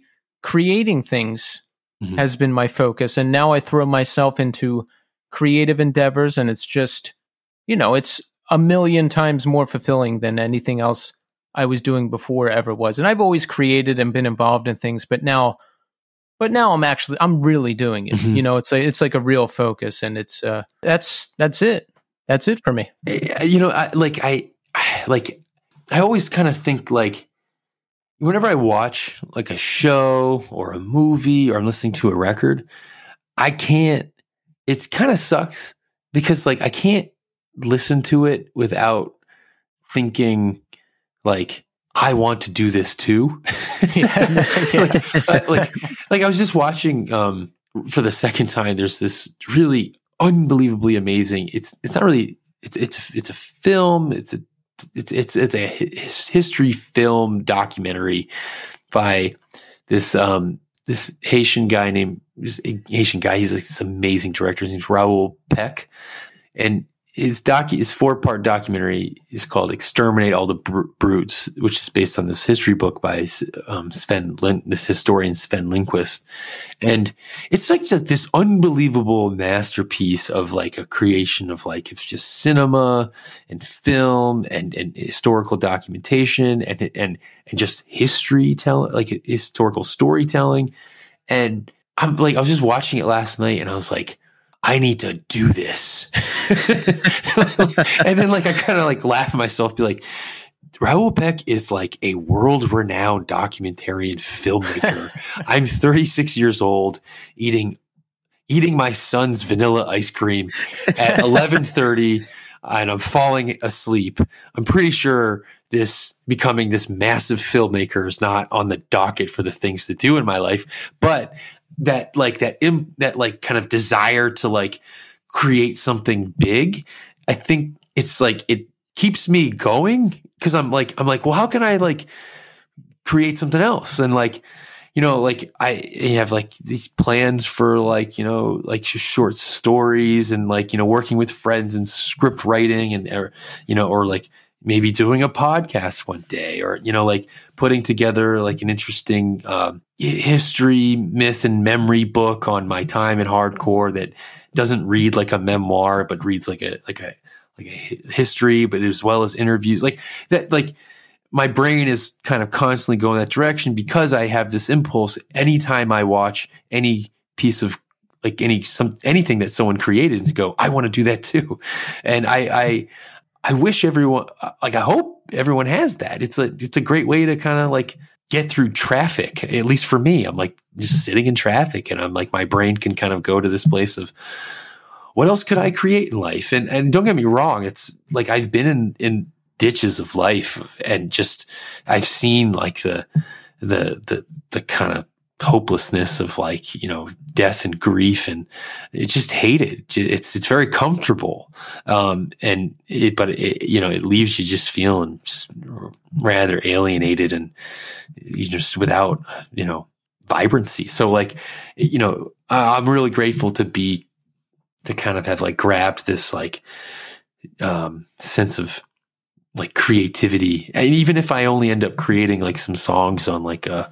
creating things mm -hmm. has been my focus. And now I throw myself into creative endeavors and it's just, you know, it's a million times more fulfilling than anything else I was doing before ever was. And I've always created and been involved in things, but now but now I'm actually I'm really doing it. Mm-hmm. You know, it's like it's like a real focus and it's uh that's that's it. That's it for me. Eh, eh, you know, I, like I (sighs) like I always kind of think like whenever I watch like a show or a movie or I'm listening to a record, I can't it's kind of sucks because like I can't listen to it without thinking like I want to do this too. (laughs) like, like, like I was just watching um, for the second time. There's this really unbelievably amazing. It's it's not really it's it's it's a film. It's a it's it's it's a history film documentary by this um this Haitian guy named Haitian guy. He's like this amazing director. His name's Raoul Peck, and his doc his four part documentary is called "Exterminate All the Brutes," which is based on this history book by um, Sven Lin this historian Sven Lindquist, and it's like just this unbelievable masterpiece of like a creation of like it's just cinema and film and and historical documentation and and and just history telling like historical storytelling, and I'm like I was just watching it last night and I was like I need to do this. (laughs) and then like I kind of like laugh at myself, be like, Raoul Peck is like a world renowned documentarian filmmaker. (laughs) I'm 36 years old, eating eating my son's vanilla ice cream at 11:30 (laughs) and I'm falling asleep. I'm pretty sure this becoming this massive filmmaker is not on the docket for the things to do in my life, but that like that Im- that like kind of desire to like create something big i think it's like it keeps me going because i'm like i'm like well how can i like create something else and like you know like i have like these plans for like you know like short stories and like you know working with friends and script writing and or, you know or like maybe doing a podcast one day or you know like putting together like an interesting um, history myth and memory book on my time in hardcore that doesn't read like a memoir but reads like a like a like a history but as well as interviews like that like my brain is kind of constantly going that direction because i have this impulse anytime i watch any piece of like any some anything that someone created and go i want to do that too and i i I wish everyone, like, I hope everyone has that. It's a, it's a great way to kind of like get through traffic. At least for me, I'm like just sitting in traffic, and I'm like my brain can kind of go to this place of what else could I create in life? And and don't get me wrong, it's like I've been in in ditches of life, and just I've seen like the the the the kind of hopelessness of like you know death and grief and it just hated it. it's it's very comfortable um and it but it, you know it leaves you just feeling rather alienated and you just without you know vibrancy so like you know i'm really grateful to be to kind of have like grabbed this like um sense of like creativity and even if i only end up creating like some songs on like a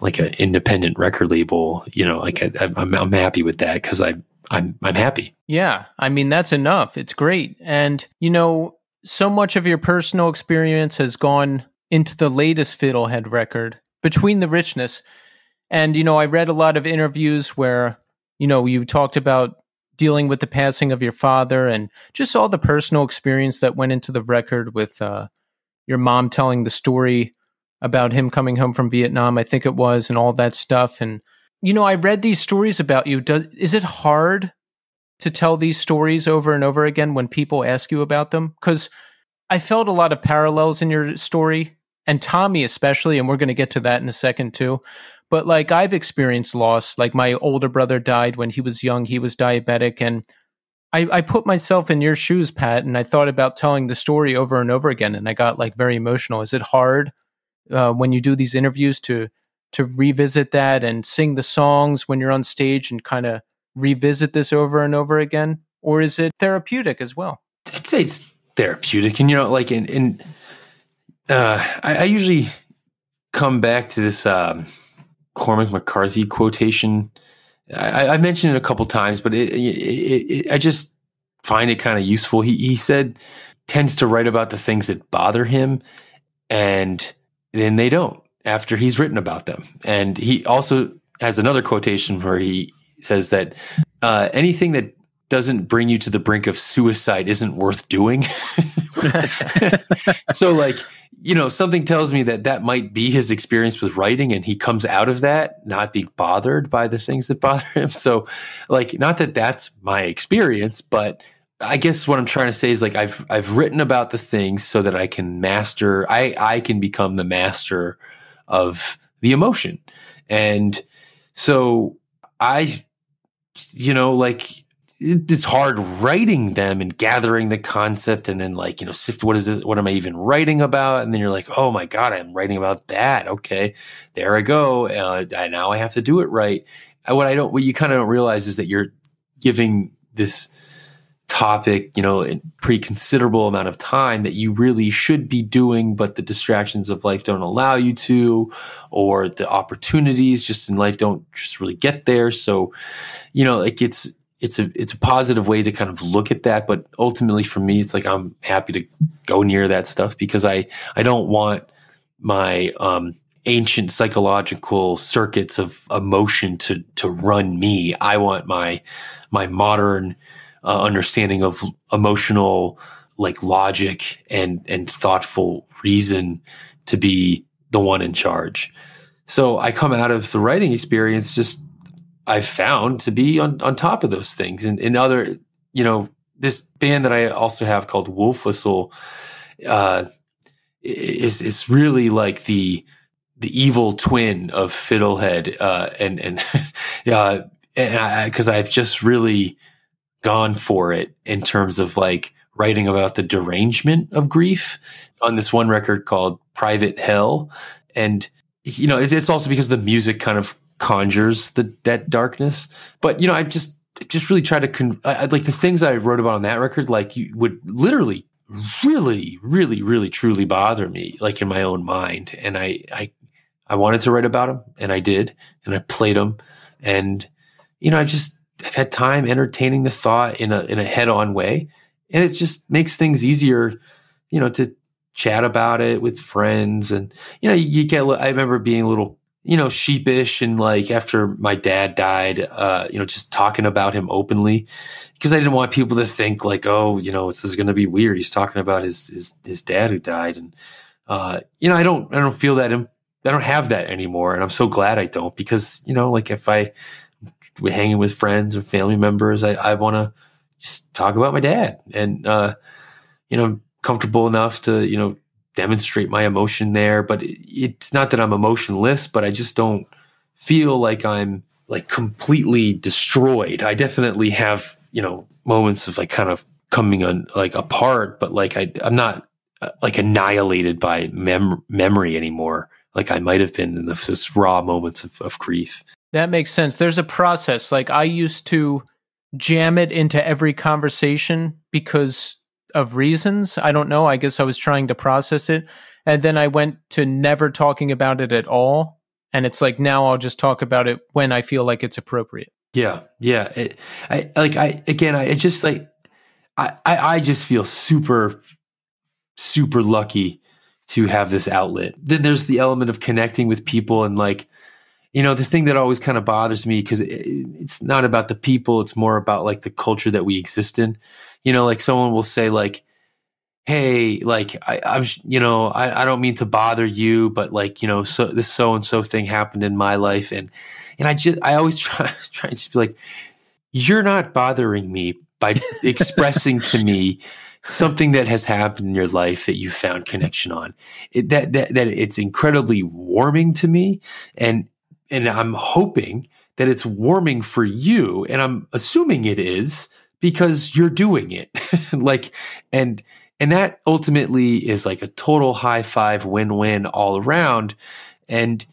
like an independent record label, you know, like I, am I'm happy with that because I I'm I'm happy. Yeah, I mean that's enough. It's great, and you know, so much of your personal experience has gone into the latest Fiddlehead record, Between the Richness, and you know, I read a lot of interviews where you know you talked about dealing with the passing of your father and just all the personal experience that went into the record with uh, your mom telling the story about him coming home from Vietnam, I think it was, and all that stuff. And, you know, I read these stories about you. Does, is it hard to tell these stories over and over again when people ask you about them? Because I felt a lot of parallels in your story and Tommy, especially, and we're going to get to that in a second too. But like I've experienced loss. Like my older brother died when he was young, he was diabetic. And I, I put myself in your shoes, Pat, and I thought about telling the story over and over again. And I got like very emotional. Is it hard? uh, when you do these interviews to to revisit that and sing the songs when you're on stage and kind of revisit this over and over again, or is it therapeutic as well? I'd say it's therapeutic, and you know, like, and uh, I, I usually come back to this um, Cormac McCarthy quotation. I, I mentioned it a couple times, but it, it, it, I just find it kind of useful. He he said tends to write about the things that bother him, and and they don't after he's written about them. And he also has another quotation where he says that uh, anything that doesn't bring you to the brink of suicide isn't worth doing. (laughs) so, like, you know, something tells me that that might be his experience with writing, and he comes out of that not being bothered by the things that bother him. So, like, not that that's my experience, but I guess what I'm trying to say is like I've I've written about the things so that I can master I I can become the master of the emotion. And so I you know like it's hard writing them and gathering the concept and then like you know sift what is this what am i even writing about and then you're like oh my god i'm writing about that okay there i go uh, I, now i have to do it right uh, what i don't what you kind of don't realize is that you're giving this topic, you know, a pretty considerable amount of time that you really should be doing, but the distractions of life don't allow you to, or the opportunities just in life don't just really get there. So, you know, like it's, it's a it's a positive way to kind of look at that, but ultimately for me, it's like I'm happy to go near that stuff because I I don't want my um, ancient psychological circuits of emotion to to run me. I want my my modern uh, understanding of emotional like logic and and thoughtful reason to be the one in charge. So I come out of the writing experience just i found to be on, on top of those things. And, and other, you know, this band that I also have called Wolf Whistle uh, is is really like the the evil twin of Fiddlehead, uh, and and uh, (laughs) and because I've just really gone for it in terms of like writing about the derangement of grief on this one record called Private Hell. And, you know, it's, it's also because the music kind of conjures the, that darkness. But, you know, I just, just really try to, con- I, like the things I wrote about on that record, like you would literally really, really, really truly bother me, like in my own mind. And I, I, I wanted to write about them and I did, and I played them. And, you know, I just, I've had time entertaining the thought in a in a head on way, and it just makes things easier, you know, to chat about it with friends. And you know, you get. I remember being a little, you know, sheepish and like after my dad died, uh, you know, just talking about him openly because I didn't want people to think like, oh, you know, this is going to be weird. He's talking about his his his dad who died, and uh, you know, I don't I don't feel that. I don't have that anymore, and I'm so glad I don't because you know, like if I hanging with friends or family members. I, I want to just talk about my dad and, uh, you know, I'm comfortable enough to, you know, demonstrate my emotion there. But it, it's not that I'm emotionless, but I just don't feel like I'm like completely destroyed. I definitely have, you know, moments of like kind of coming on like apart, but like I, I'm not uh, like annihilated by mem memory anymore. Like I might have been in the, this raw moments of, of grief. That makes sense. There's a process. Like I used to jam it into every conversation because of reasons. I don't know. I guess I was trying to process it. And then I went to never talking about it at all. And it's like now I'll just talk about it when I feel like it's appropriate. Yeah. Yeah. It, I like, I, again, I just like, I, I, I just feel super, super lucky to have this outlet. Then there's the element of connecting with people and like, you know, the thing that always kind of bothers me because it, it's not about the people, it's more about like the culture that we exist in. You know, like someone will say, like, hey, like I, I'm, you know, I, I don't mean to bother you, but like, you know, so this so and so thing happened in my life, and and I just I always (laughs) try try and just be like, you're not bothering me by (laughs) expressing to me something that has happened in your life that you found connection on. It, that that that it's incredibly warming to me, and and I'm hoping that it's warming for you. And I'm assuming it is because you're doing it. (laughs) like, and, and that ultimately is like a total high five win win all around. And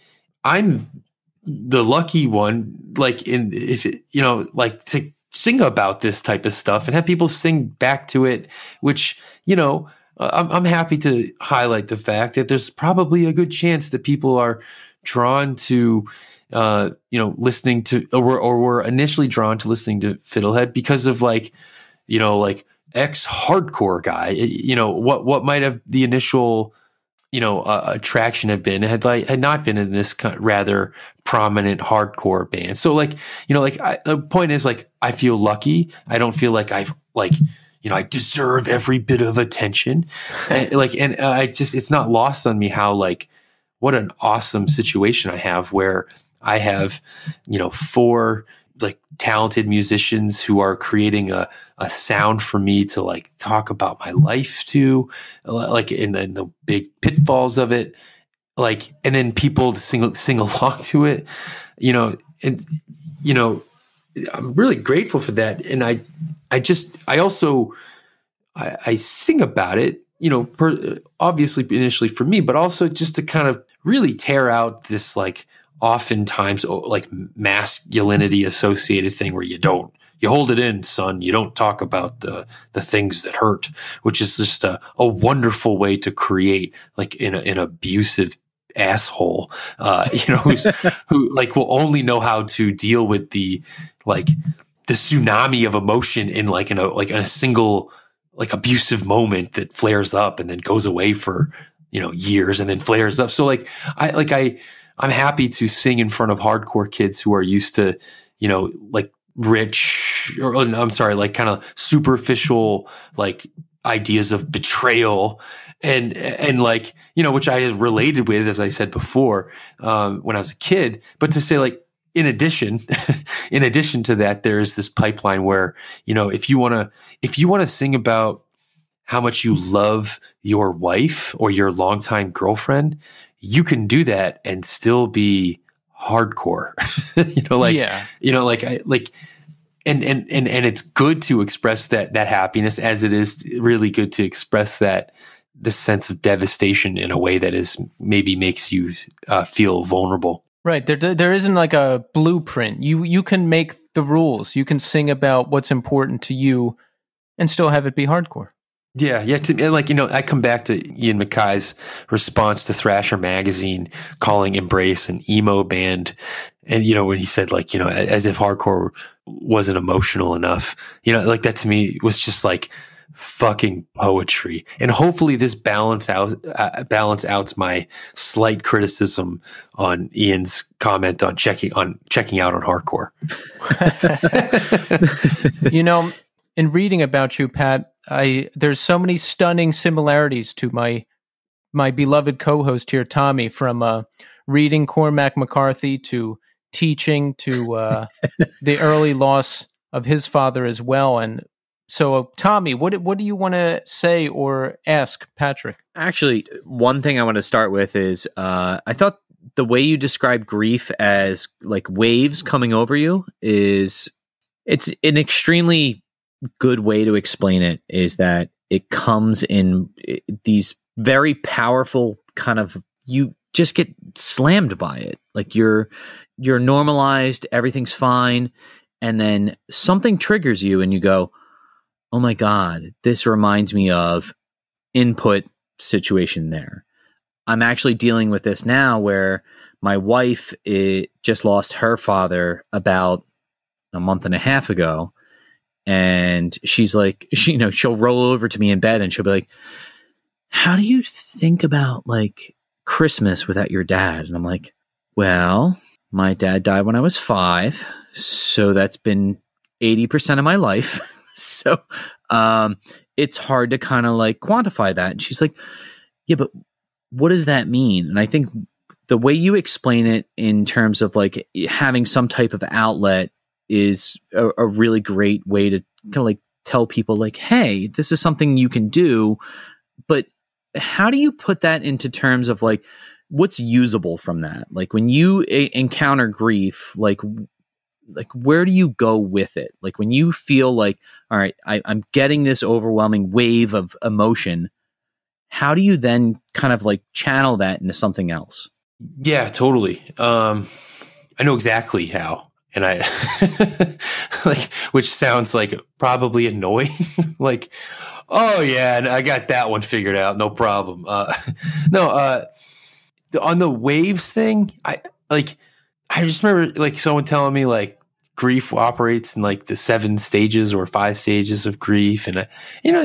I'm the lucky one, like, in if it, you know, like to sing about this type of stuff and have people sing back to it, which, you know, I'm, I'm happy to highlight the fact that there's probably a good chance that people are drawn to uh, you know listening to or, or were initially drawn to listening to Fiddlehead because of like you know like ex hardcore guy. You know what what might have the initial you know uh, attraction have been had like had not been in this kind of rather prominent hardcore band. So like you know like I, the point is like I feel lucky. I don't feel like I've like you know I deserve every bit of attention. (laughs) And, like and uh, I just it's not lost on me how like what an awesome situation I have where I have, you know, four like talented musicians who are creating a, a sound for me to like talk about my life to, uh, like in the, the big pitfalls of it, like, and then people to sing, (laughs) sing along to it, you know, and, you know, I'm really grateful for that. And I, I just, I also, I, I sing about it, you know, per, obviously initially for me, but also just to kind of really tear out this like oftentimes oh, like masculinity associated thing where you don't you hold it in, son. You don't talk about the the things that hurt, which is just a, a wonderful way to create like in a, an abusive asshole, uh, (laughs) you know, who's (laughs) who like will only know how to deal with the like the tsunami of emotion in like in a like in a single like abusive moment that flares up and then goes away for you know years and then flares up so like i like i i'm happy to sing in front of hardcore kids who are used to you know like rich or i'm sorry like kind of superficial like ideas of betrayal and and like you know which i related with as i said before um, when i was a kid but to say like in addition (laughs) in addition to that there is this pipeline where you know if you want to if you want to sing about how much you love your wife or your longtime girlfriend, you can do that and still be hardcore. (laughs) you know, like yeah. you know, like I like and and and and it's good to express that that happiness as it is really good to express that the sense of devastation in a way that is maybe makes you uh, feel vulnerable. Right. There, there isn't like a blueprint. You, you can make the rules. You can sing about what's important to you, and still have it be hardcore. Yeah, yeah. To, like you know, I come back to Ian Mackay's response to Thrasher magazine calling Embrace an emo band, and you know when he said like you know as if hardcore wasn't emotional enough, you know, like that to me was just like fucking poetry. And hopefully this balance out uh, balance outs my slight criticism on Ian's comment on checking on checking out on hardcore. (laughs) you know, in reading about you, Pat I there's so many stunning similarities to my my beloved co-host here, Tommy, from uh, reading Cormac McCarthy to teaching to uh, (laughs) the early loss of his father as well. And so, uh, Tommy, what what do you want to say or ask Patrick? Actually, one thing I want to start with is uh, I thought the way you describe grief as like waves coming over you is it's an extremely good way to explain it is that it comes in eh, these very powerful kind of you just get slammed by it like you're you're normalized everything's fine and then something triggers you and you go oh my god this reminds me of input situation there i'm actually dealing with this now where my wife it, eh, just lost her father about a month and a half ago and she's like she (laughs) you know she'll roll over to me in bed and she'll be like how do you think about like christmas without your dad and i'm like well my dad died when i was 5 so that's been 80% of my life (laughs) so um it's hard to kind of like quantify that and she's like yeah but what does that mean and i think the way you explain it in terms of like having some type of outlet is a, a really great way to kind of like tell people like hey this is something you can do but how do you put that into terms of like what's usable from that like when you encounter grief like like where do you go with it like when you feel like all right I, i'm getting this overwhelming wave of emotion how do you then kind of like channel that into something else yeah totally um i know exactly how and I (laughs) like, which sounds like probably annoying. (laughs) like, oh yeah, and I got that one figured out, no problem. Uh, (laughs) no, uh, on the waves thing, I like, I just remember like someone telling me like grief operates in like the seven stages or five stages of grief, and I, you know,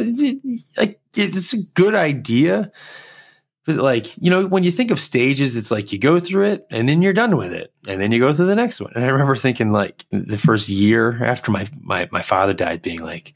like it's a good idea, like you know when you think of stages it's like you go through it and then you're done with it and then you go through the next one and i remember thinking like the first year after my my, my father died being like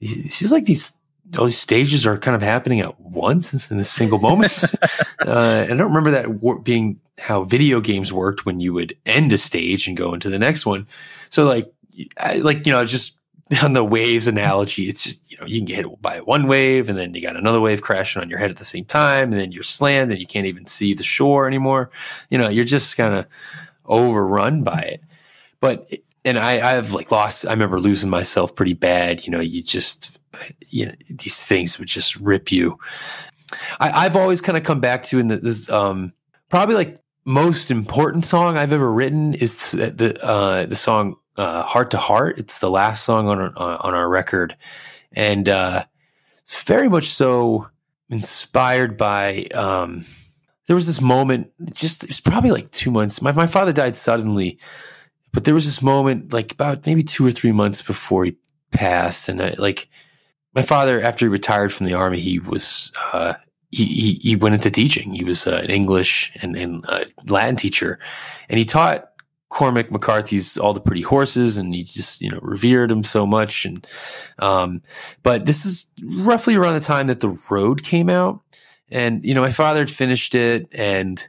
she's like these all these stages are kind of happening at once in a single moment (laughs) uh, i don't remember that being how video games worked when you would end a stage and go into the next one so like I, like you know just (laughs) on the waves analogy, it's just, you know, you can get hit by one wave and then you got another wave crashing on your head at the same time. And then you're slammed and you can't even see the shore anymore. You know, you're just kind of overrun by it. But, and I, I've like lost, I remember losing myself pretty bad. You know, you just, you know, these things would just rip you. I, have always kind of come back to in the, this, um, probably like most important song I've ever written is the, uh, the song uh, Heart to Heart. It's the last song on our, uh, on our record, and uh, it's very much so inspired by. Um, there was this moment, just it was probably like two months. My my father died suddenly, but there was this moment, like about maybe two or three months before he passed, and I, uh, like my father, after he retired from the army, he was. Uh, he, he, he went into teaching. He was uh, an English and, and uh, Latin teacher, and he taught Cormac McCarthy's All the Pretty Horses, and he just you know revered him so much. And um, but this is roughly around the time that The Road came out, and you know my father had finished it, and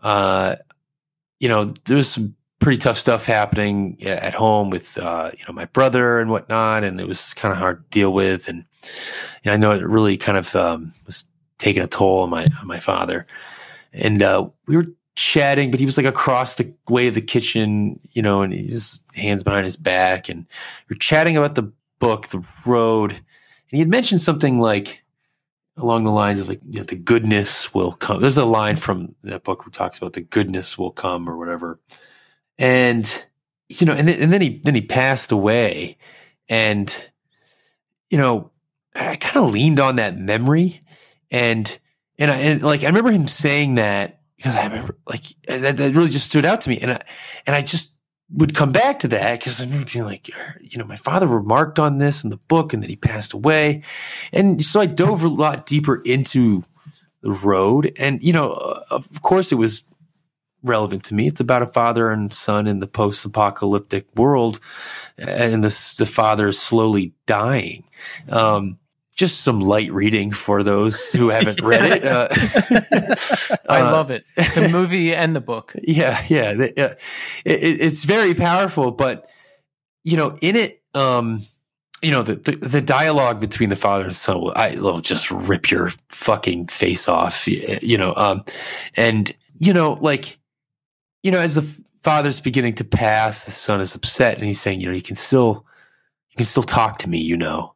uh, you know there was some pretty tough stuff happening at home with uh, you know my brother and whatnot, and it was kind of hard to deal with. And you know, I know it really kind of um, was taking a toll on my on my father. And uh, we were chatting, but he was like across the way of the kitchen, you know, and his hands behind his back, and we are chatting about the book, The Road, and he had mentioned something like along the lines of like you know, the goodness will come. There's a line from that book who talks about the goodness will come or whatever, and you know, and then, and then he then he passed away, and you know, I kind of leaned on that memory, and and I and like I remember him saying that because I remember like that, that, really just stood out to me, and I, and I just would come back to that because I remember being like, you know, my father remarked on this in the book, and then he passed away, and so I dove a lot deeper into the road, and you know, uh, of course, it was relevant to me. It's about a father and son in the post-apocalyptic world, and the the father is slowly dying. Um, just some light reading for those who haven't read it. Uh, (laughs) I love it. (laughs) The movie and the book. Yeah, yeah. Uh, it, it's very powerful, but you know, in it, um, you know, the, the, the dialogue between the father and son will, I will just rip your fucking face off. You know, um, and you know, like, you know, as the father's beginning to pass, the son is upset, and he's saying, you know, you can still, you can still talk to me, you know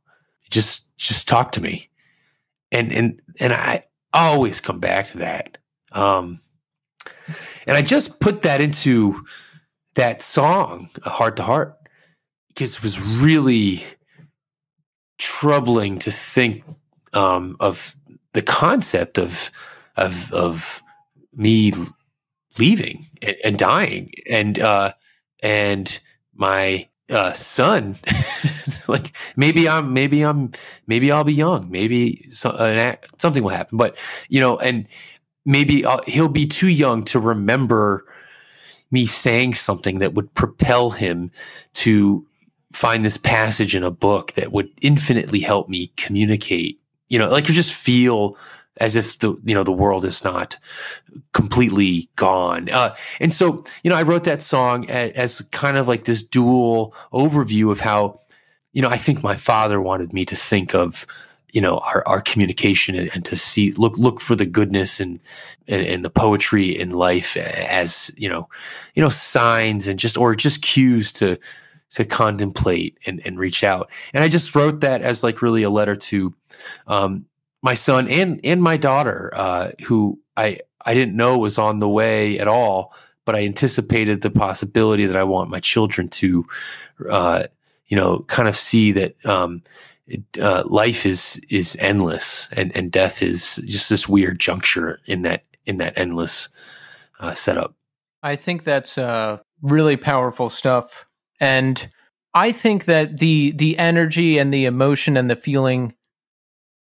just just talk to me and and and i always come back to that um and i just put that into that song heart to heart because it was really troubling to think um of the concept of of of me leaving and, and dying and uh and my uh, son. (laughs) like maybe I'm, maybe I'm, maybe I'll be young. Maybe so, uh, act, something will happen. But you know, and maybe I'll, he'll be too young to remember me saying something that would propel him to find this passage in a book that would infinitely help me communicate. You know, like you just feel as if the you know the world is not completely gone. Uh, and so you know, I wrote that song as, as kind of like this dual overview of how you know I think my father wanted me to think of you know our, our communication and, and, to see look look for the goodness and, and, the poetry in life as you know you know signs and just or just cues to to contemplate and, and reach out and i just wrote that as like really a letter to um, my son and and my daughter, uh, who I I didn't know was on the way at all, but I anticipated the possibility that I want my children to, uh, you know, kind of see that um, it, uh, life is is endless and and death is just this weird juncture in that in that endless uh, setup. I think that's uh, really powerful stuff, and I think that the the energy and the emotion and the feeling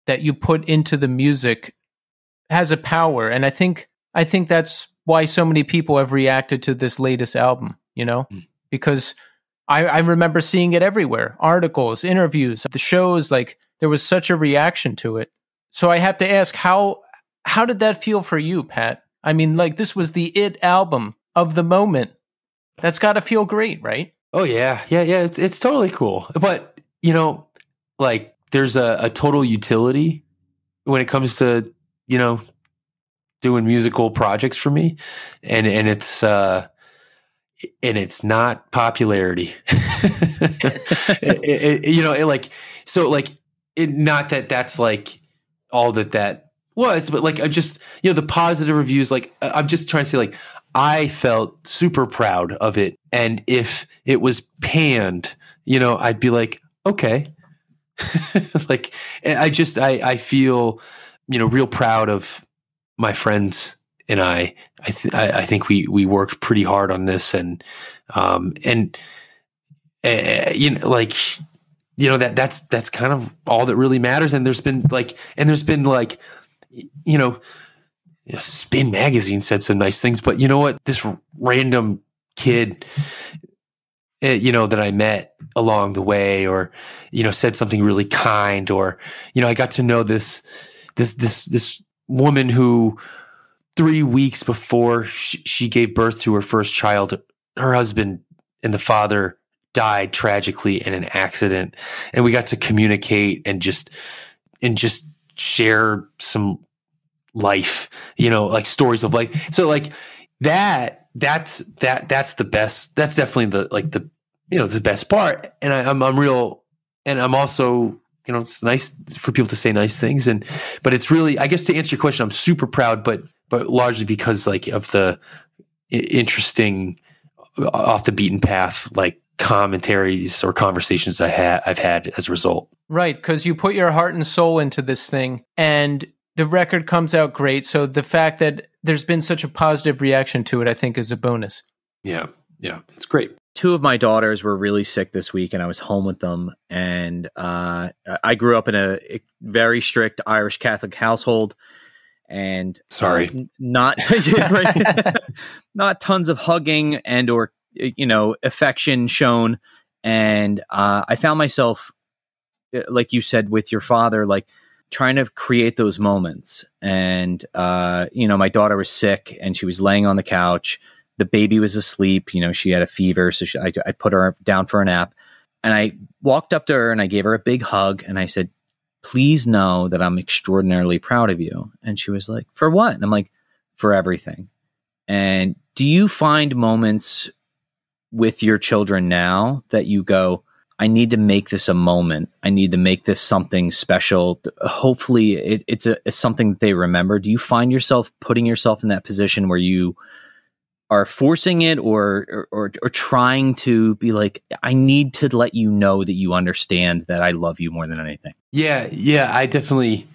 that you put into the music has a power and i think i think that's why so many people have reacted to this latest album you know mm. because I, I remember seeing it everywhere articles interviews the shows like there was such a reaction to it so i have to ask how how did that feel for you pat i mean like this was the it album of the moment that's got to feel great right oh yeah yeah yeah it's it's totally cool but you know like there's a, a total utility when it comes to you know doing musical projects for me, and and it's. Uh, and it's not popularity. (laughs) it, it, you know, it like so like it, not that that's like all that that was, but like I just you know the positive reviews. Like I'm just trying to say like I felt super proud of it, and if it was panned, you know, I'd be like okay. (laughs) like eh, I just I I feel you know real proud of my friends and I I, th I think we we worked pretty hard on this and um and uh, you know like you know that that's that's kind of all that really matters and there's been like and there's been like you know Spin magazine said some nice things but you know what this random kid Eh, you know, that I met along the way or, you know, said something really kind or, you know, I got to know this, this, this, this woman who three weeks before she, she gave birth to her first child, her husband and the father died tragically in an accident. And we got to communicate and just, and just share some life, you know, like stories of life. So like that that's that that's the best. That's definitely the like the you know the best part. And I, am I'm, I'm real, and I'm also you know it's nice for people to say nice things. And but it's really I guess to answer your question, I'm super proud, but but largely because like of the interesting uh, off the beaten path like commentaries or conversations I ha- I've had as a result. Right, because you put your heart and soul into this thing, and the record comes out great. So the fact that there's been such a positive reaction to it, I think, is a bonus. Yeah. Yeah. It's great. Two of my daughters were really sick this week, and I was home with them. And uh, I grew up in a very strict Irish Catholic household, and uh, sorry, uh, not (laughs) (laughs) not tons of hugging and or you know affection shown. And uh, I found myself, uh, like you said, with your father, like trying to create those moments. And, uh, you know, my daughter was sick and she was laying on the couch. The baby was asleep. You know, she had a fever. So she, I, I put her down for a nap. And I walked up to her and I gave her a big hug and I said, Please know that I'm extraordinarily proud of you. And she was like, For what? And I'm like, For everything. And do you find moments with your children now that you go, I need to make this a moment. I need to make this something special. Hopefully, it, it's a it's something that they remember. Do you find yourself putting yourself in that position where you are forcing it or, or or, or trying to be like, I need to let you know that you understand that I love you more than anything? Yeah, yeah, I definitely.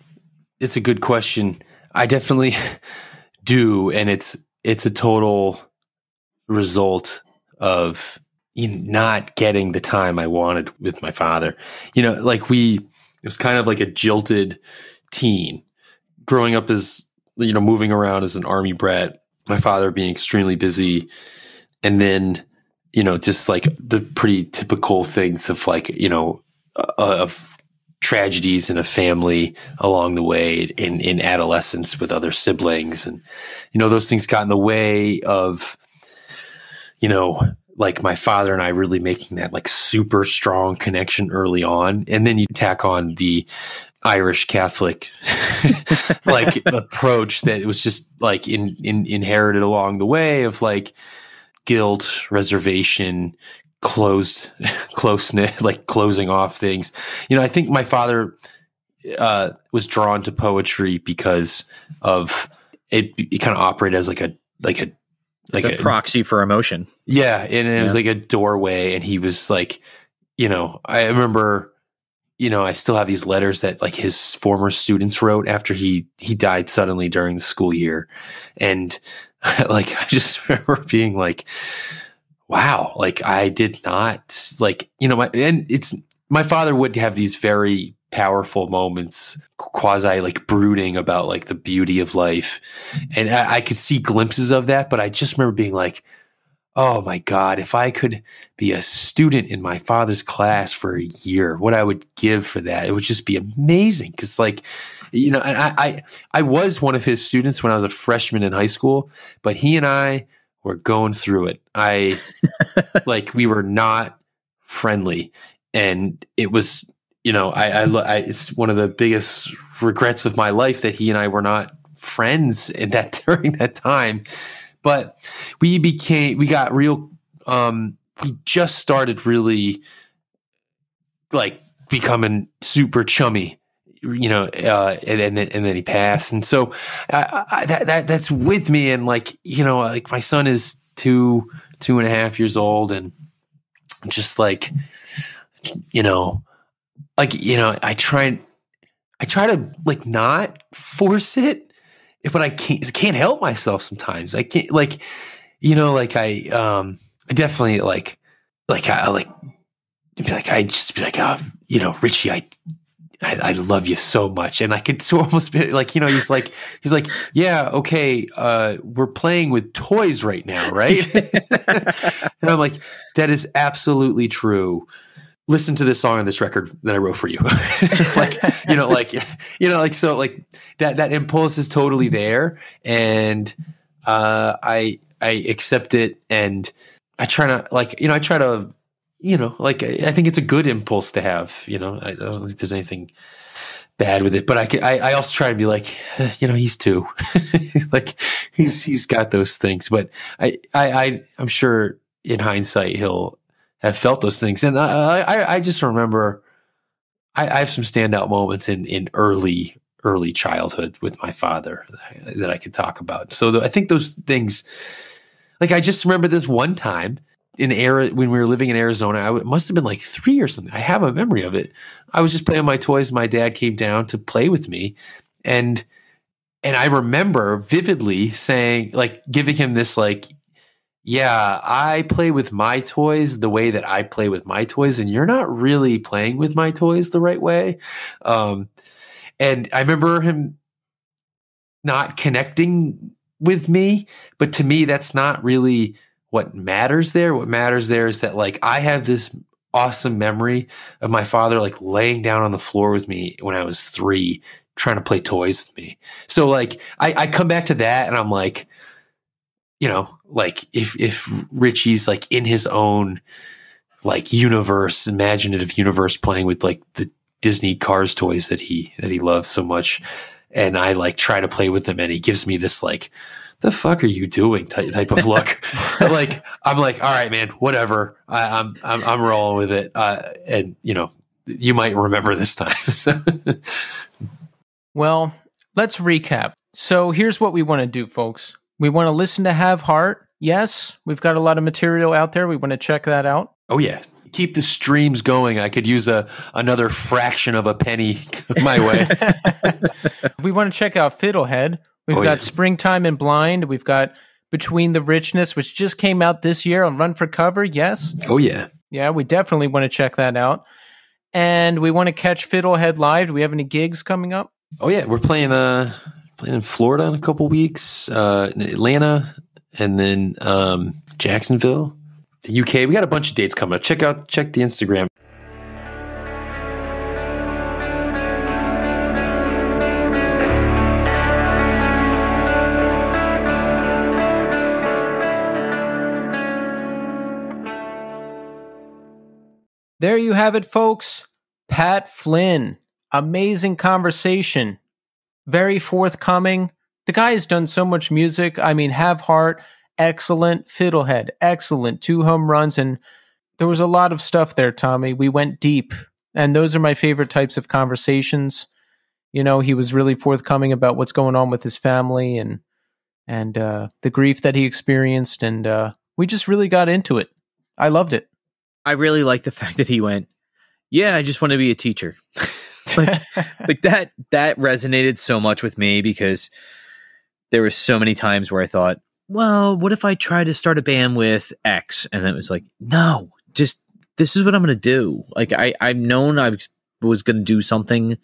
It's a good question. I definitely (laughs) do, and it's it's a total result of you know, not getting the time I wanted with my father. You know, like we, it was kind of like a jilted teen growing up as, you know, moving around as an army brat, my father being extremely busy. And then, you know, just like the pretty typical things of like, you know, uh, of tragedies in a family along the way in, in adolescence with other siblings. And, you know, those things got in the way of, you know, like my father and I really making that like super strong connection early on. And then you tack on the Irish Catholic (laughs) like (laughs) approach that it was just like in, in inherited along the way of like guilt, reservation, closed (laughs) closeness, like closing off things. You know, I think my father uh, was drawn to poetry because of it, it kind of operated as like a like a like a, a, proxy for emotion. Yeah, and it yeah. was like a doorway, and he was like, you know, I remember, you know, I still have these letters that like his former students wrote after he he died suddenly during the school year, and (laughs) like I just (laughs) remember being like, wow, like I did not like you know my and it's my father would have these very powerful moments, quasi like brooding about like the beauty of life. And I, I could see glimpses of that, but I just remember being like, oh my God, if I could be a student in my father's class for a year, what I would give for that. It would just be amazing. Cause like, you know, I, I, I was one of his students when I was a freshman in high school, but he and I were going through it. I (laughs) like, we were not friendly and it was you know, I, I, I, it's one of the biggest regrets of my life that he and I were not friends in that (laughs) during that time. But we became, we got real, um, we just started really like becoming super chummy, you know, uh, and, and then, and then he passed. And so I, I, that, that, that's with me. And like, you know, like my son is two, two and a half years old and just like, you know, like you know i try i try to like not force it but i can't can't help myself sometimes i can't like you know like i um i definitely like like i like be like i just be like oh, you know richie i I, I, love you so much. And I could so (laughs) almost be like, you know, he's like, he's like, yeah, okay, uh, we're playing with toys right now, right? (laughs) and I'm like, that is absolutely true listen to this song on this record that I wrote for you. (laughs) like, you know, like, you know, like, so like that, that impulse is totally there. And, uh, I, I accept it and I try to like, you know, I try to, you know, like, I, I think it's a good impulse to have, you know, I don't think there's anything bad with it, but I, can, I, I also try to be like, eh, you know, he's two, (laughs) like he's, he's got those things, but I, I, I I'm sure in hindsight, he'll, have felt those things. And I, I, I just remember I, I, have some standout moments in, in early, early childhood with my father that I, could talk about. So I think those things, like I just remember this one time in era when we were living in Arizona, I must have been like three or something. I have a memory of it. I was just playing my toys. My dad came down to play with me, and and I remember vividly saying, like, giving him this like yeah, I play with my toys the way that I play with my toys, and you're not really playing with my toys the right way. Um, and I remember him not connecting with me, but to me, that's not really what matters there. What matters there is that, like, I have this awesome memory of my father, like, laying down on the floor with me when I was three, trying to play toys with me. So, like, I, I come back to that and I'm like, you know, like if if Richie's like in his own like universe, imaginative universe, playing with like the Disney Cars toys that he that he loves so much, and I like try to play with them, and he gives me this like, the fuck are you doing type, type of look, (laughs) (laughs) like I'm like, all right, man, whatever, I, am I'm, I'm I'm rolling with it, uh, and you know, you might remember this time. (laughs) So. well, let's recap. So here's what we want to do, folks. We want to listen to Have Heart. Yes, we've got a lot of material out there. We want to check that out. Oh, yeah. Keep the streams going. I could use a another fraction of a penny (laughs) my way. (laughs) we want to check out Fiddlehead. We've oh, got yeah. Springtime and Blind. We've got Between the Richness, which just came out this year on Run for Cover. Yes. Oh, yeah. Yeah, we definitely want to check that out. And we want to catch Fiddlehead live. Do we have any gigs coming up? Oh, yeah. We're playing uh, playing in Florida in a couple weeks, uh, Atlanta, and then um, Jacksonville, the UK. We got a bunch of dates coming up. Check out check the Instagram. There you have it, folks. Pat Flynn. Amazing conversation very forthcoming. The guy has done so much music. I mean, Have Heart, excellent. Fiddlehead, excellent. Two home runs. And there was a lot of stuff there, Tommy. We went deep. And those are my favorite types of conversations. You know, he was really forthcoming about what's going on with his family and and uh, the grief that he experienced. And uh, we just really got into it. I loved it. I really like the fact that he went, Yeah, I just want to be a teacher. (laughs) (laughs) like like that that resonated so much with me because there were so many times where I thought, well, what if I try to start a band with X? And it was like, no, just this is what I'm gonna do. Like I I've known I was gonna do something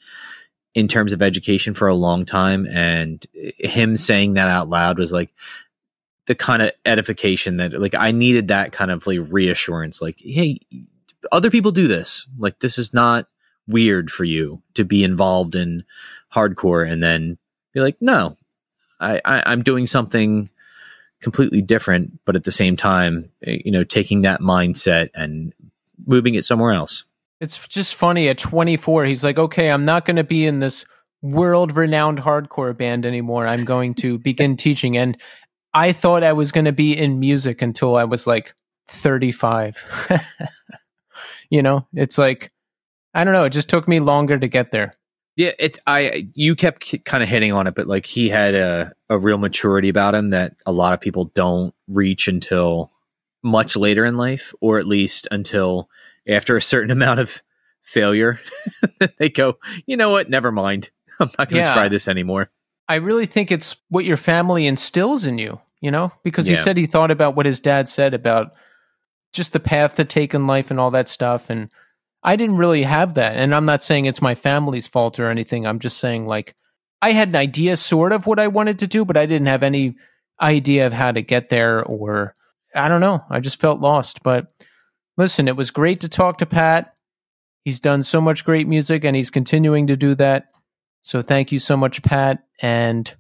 in terms of education for a long time, and him saying that out loud was like the kind of edification that like I needed that kind of like reassurance. Like, hey, other people do this. Like this is not weird for you to be involved in hardcore and then be like, no, I, I am doing something completely different, but at the same time, eh, you know, taking that mindset and moving it somewhere else. It's just funny. At 24, he's like, okay, I'm not going to be in this world renowned hardcore band anymore. I'm going to (laughs) begin teaching. And I thought I was going to be in music until I was like 35. (laughs) you know, it's like I don't know. It just took me longer to get there. Yeah, it's I. You kept kind of hitting on it, but like he had a a real maturity about him that a lot of people don't reach until much later in life, or at least until after a certain (laughs) amount of failure, (laughs) they go, you know what? Never mind. (laughs) I'm not going to yeah. try this anymore. I really think it's what your family instills in you, you know, because yeah. he said he thought about what his dad said about just the path to take in life and all that stuff, and I didn't really have that. And I'm not saying it's my family's fault or anything. I'm just saying, like, I had an idea sort of what I wanted to do, but I didn't have any idea of how to get there or I don't know. I just felt lost. But listen, it was great to talk to Pat. He's done so much great music and he's continuing to do that. So thank you so much, Pat. And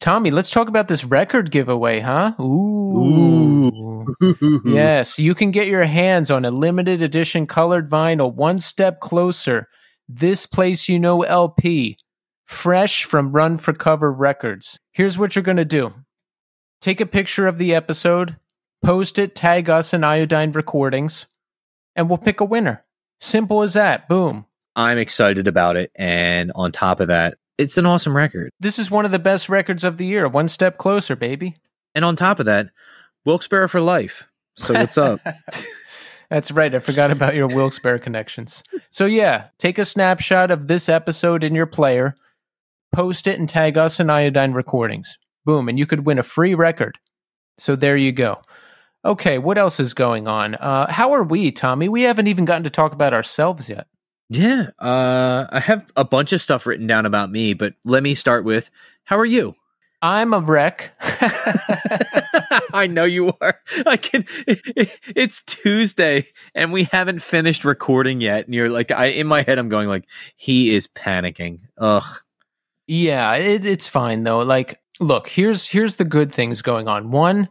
Tommy, let's talk about this record giveaway, huh? Ooh. Ooh. yes, you can get your hands on a limited edition colored vinyl, One Step Closer, This Place You Know LP, fresh from Run for Cover Records. Here's what you're going to do take a picture of the episode, post it, tag us in Iodine Recordings, and we'll pick a winner. Simple as that. Boom. I'm excited about it. And on top of that, it's an awesome record. This is one of the best records of the year. One step closer, baby. And on top of that, Wilkes-Barre for life. So what's up? (laughs) That's right. I forgot about your Wilkes-Barre connections. So yeah, take a snapshot of this episode in your player, post it and tag us in Iodine Recordings. Boom, and you could win a free record. So there you go. Okay, what else is going on? Uh, how are we, Tommy? We haven't even gotten to talk about ourselves yet. Yeah, uh, I have a bunch of stuff written down about me, but let me start with how are you? I'm a wreck. (laughs) I know you are. I can. It, (laughs) it's Tuesday and we haven't finished recording yet, and you're like, I in my head, I'm going like, he is panicking. Ugh. Yeah, it, it's fine though. Like, look, here's here's the good things going on. One,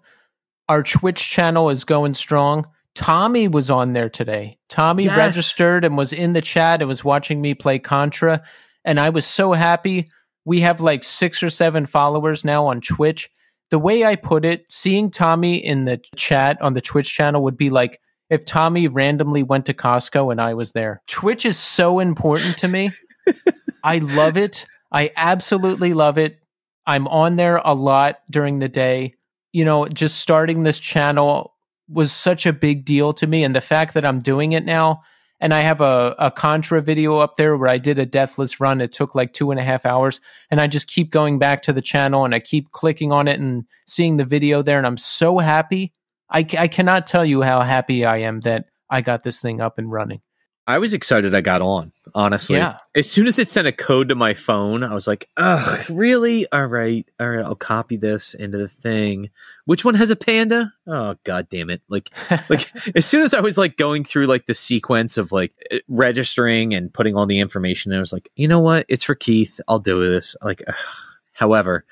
our Twitch channel is going strong. Tommy was on there today. Tommy yes. registered and was in the chat and was watching me play Contra. And I was so happy. We have like six or seven followers now on Twitch. The way I put it, seeing Tommy in the chat on the Twitch channel would be like if Tommy randomly went to Costco and I was there. Twitch is so important to me. (laughs) I love it. I absolutely love it. I'm on there a lot during the day. You know, just starting this channel was such a big deal to me. And the fact that I'm doing it now, and I have a, a Contra video up there where I did a deathless run. It took like two and a half hours. And I just keep going back to the channel and I keep clicking on it and seeing the video there. And I'm so happy. I, I cannot tell you how happy I am that I got this thing up and running. I was excited I got on, honestly. Yeah. As soon as it sent a code to my phone, I was like, ugh, really? All right. All right. I'll copy this into the thing. Which one has a panda? Oh, god damn it. Like, like (laughs) as soon as I was like going through like the sequence of like eh, registering and putting all the information, I was like, you know what? It's for Keith. I'll do this. Like, ugh. however,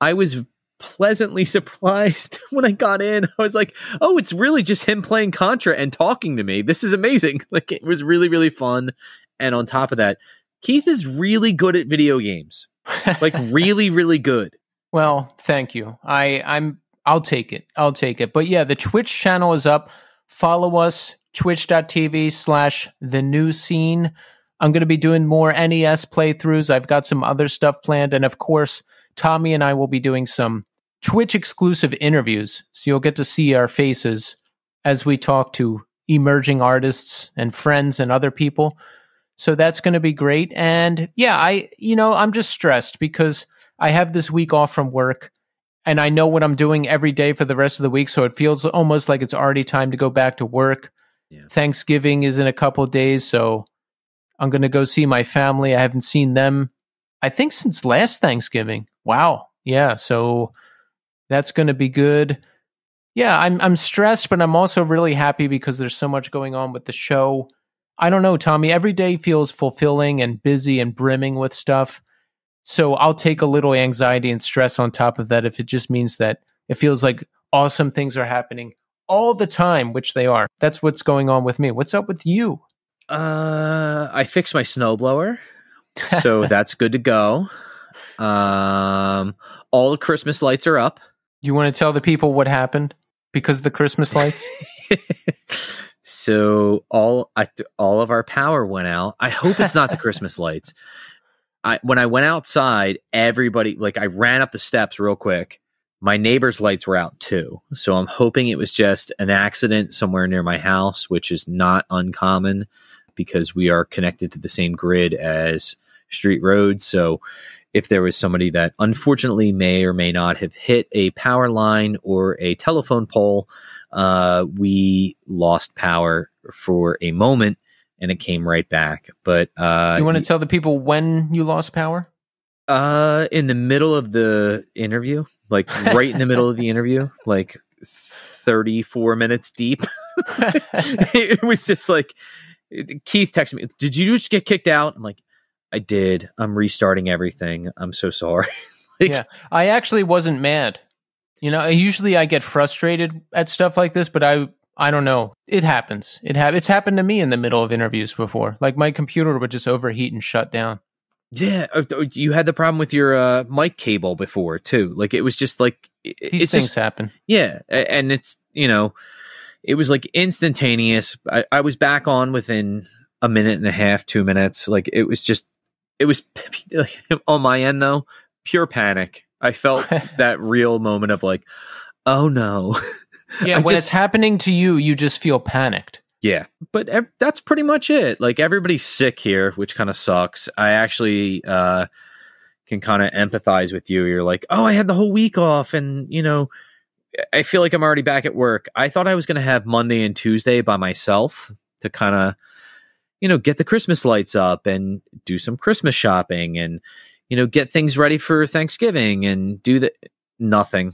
I was pleasantly (laughs) surprised (laughs) when I got in. I was like, oh, it's really just him playing Contra and talking to me. This is amazing. (laughs) Like, it was really, really fun. And on top of that, Keith is really good at video games. Like, really, really good. Well, thank you. I, I'm, I'll take it. I'll take it. But yeah, the Twitch channel is up. Follow us, twitch.tv slash the new scene. I'm going to be doing more NES playthroughs. I've got some other stuff planned. And of course, Tommy and I will be doing some Twitch exclusive interviews. So you'll get to see our faces as we talk to emerging artists and friends and other people. So that's going to be great. And yeah, I, you know, I'm just stressed because I have this week off from work and I know what I'm doing every day for the rest of the week. So it feels almost like it's already time to go back to work. Yeah. Thanksgiving is in a couple days. So I'm going to go see my family. I haven't seen them, I think, since last Thanksgiving. Wow. Yeah. So that's going to be good. Yeah, I'm I'm stressed, but I'm also really happy because there's so much going on with the show. I don't know, Tommy. Every day feels fulfilling and busy and brimming with stuff. So I'll take a little anxiety and stress on top of that if it just means that it feels like awesome things are happening all the time, which they are. That's what's going on with me. What's up with you? Uh, I fixed my snowblower, (laughs) so that's good to go. Um, all the Christmas lights are up. You want to tell the people what happened because of the Christmas (laughs) lights? so all I, all of our power went out. I hope it's not the (laughs) Christmas lights. I when I went outside, everybody like I ran up the steps real quick. My neighbor's lights were out too. So I'm hoping it was just an accident somewhere near my house, which is not uncommon because we are connected to the same grid as street roads. So if there was somebody that unfortunately may or may not have hit a power line or a telephone pole, uh, we lost power for a moment and it came right back. But uh, do you want to tell the people when you lost power? Uh, in the middle of the interview, like right in the middle of the interview, like 34 minutes deep. (laughs) (laughs) it was just like Keith texted me, Did you just get kicked out? I'm like, I did. I'm restarting everything. I'm so sorry. (laughs) like, yeah. I actually wasn't mad. You know, usually I get frustrated at stuff like this, but I I don't know. It happens. It ha- it's happened to me in the middle of interviews before. Like my computer would just overheat and shut down. Yeah, oh, oh, you had the problem with your uh, mic cable before too. Like it was just like it, these things just, happen. Yeah, and it's you know, it was like instantaneous. I, I was back on within a minute and a half, two minutes. Like it was just it was (laughs) (laughs) on my end though pure panic i felt (laughs) that real moment of like oh no yeah I when just, it's happening to you you just feel panicked yeah but ev- that's pretty much it like everybody's sick here which kind of sucks i actually uh, can kind of empathize with you you're like oh i had the whole week off and you know i feel like i'm already back at work i thought i was going to have monday and tuesday by myself to kind of you know, get the Christmas lights up and do some Christmas shopping and, you know, get things ready for Thanksgiving and do the nothing.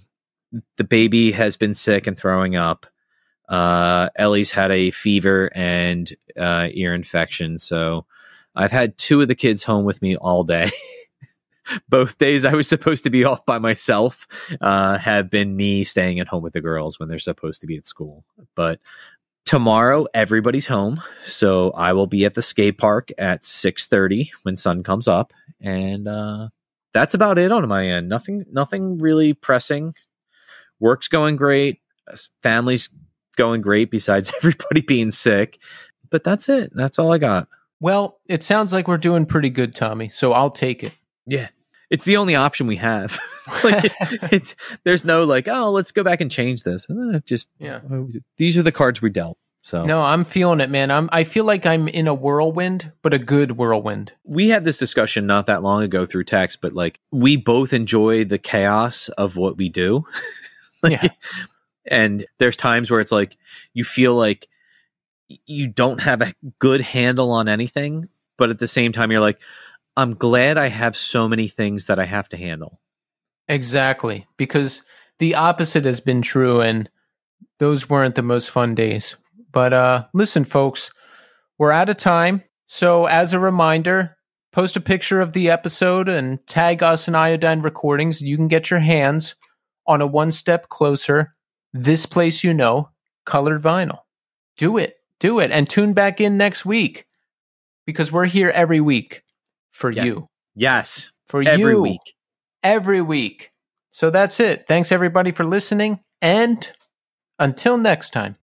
The baby has been sick and throwing up. Uh, Ellie's had a fever and uh, ear infection. So I've had two of the kids home with me all day. (laughs) Both days I was supposed to be off by myself uh, have been me staying at home with the girls when they're supposed to be at school. But tomorrow everybody's home so i will be at the skate park at 6.30 when sun comes up and uh, that's about it on my end nothing nothing really pressing work's going great uh, family's going great besides (laughs) everybody being sick but that's it that's all i got well it sounds like we're doing pretty good tommy so i'll take it yeah it's the only option we have. (laughs) like it, (laughs) it's there's no like oh let's go back and change this. Just yeah, uh, these are the cards we dealt. So no, I'm feeling it, man. I'm I feel like I'm in a whirlwind, but a good whirlwind. We had this discussion not that long ago through text, but like we both enjoy the chaos of what we do. (laughs) like, yeah. And there's times where it's like you feel like you don't have a good handle on anything, but at the same time you're like I'm glad I have so many things that I have to handle. Exactly, because the opposite has been true, and those weren't the most fun days. But uh, listen, folks, we're out of time. So, as a reminder, post a picture of the episode and tag us in Iodine Recordings. You can get your hands on a one step closer, this place you know, colored vinyl. Do it, do it, and tune back in next week because we're here every week for yeah. you. Yes. For every you. week. Every week. So that's it. Thanks everybody for listening. And until next time.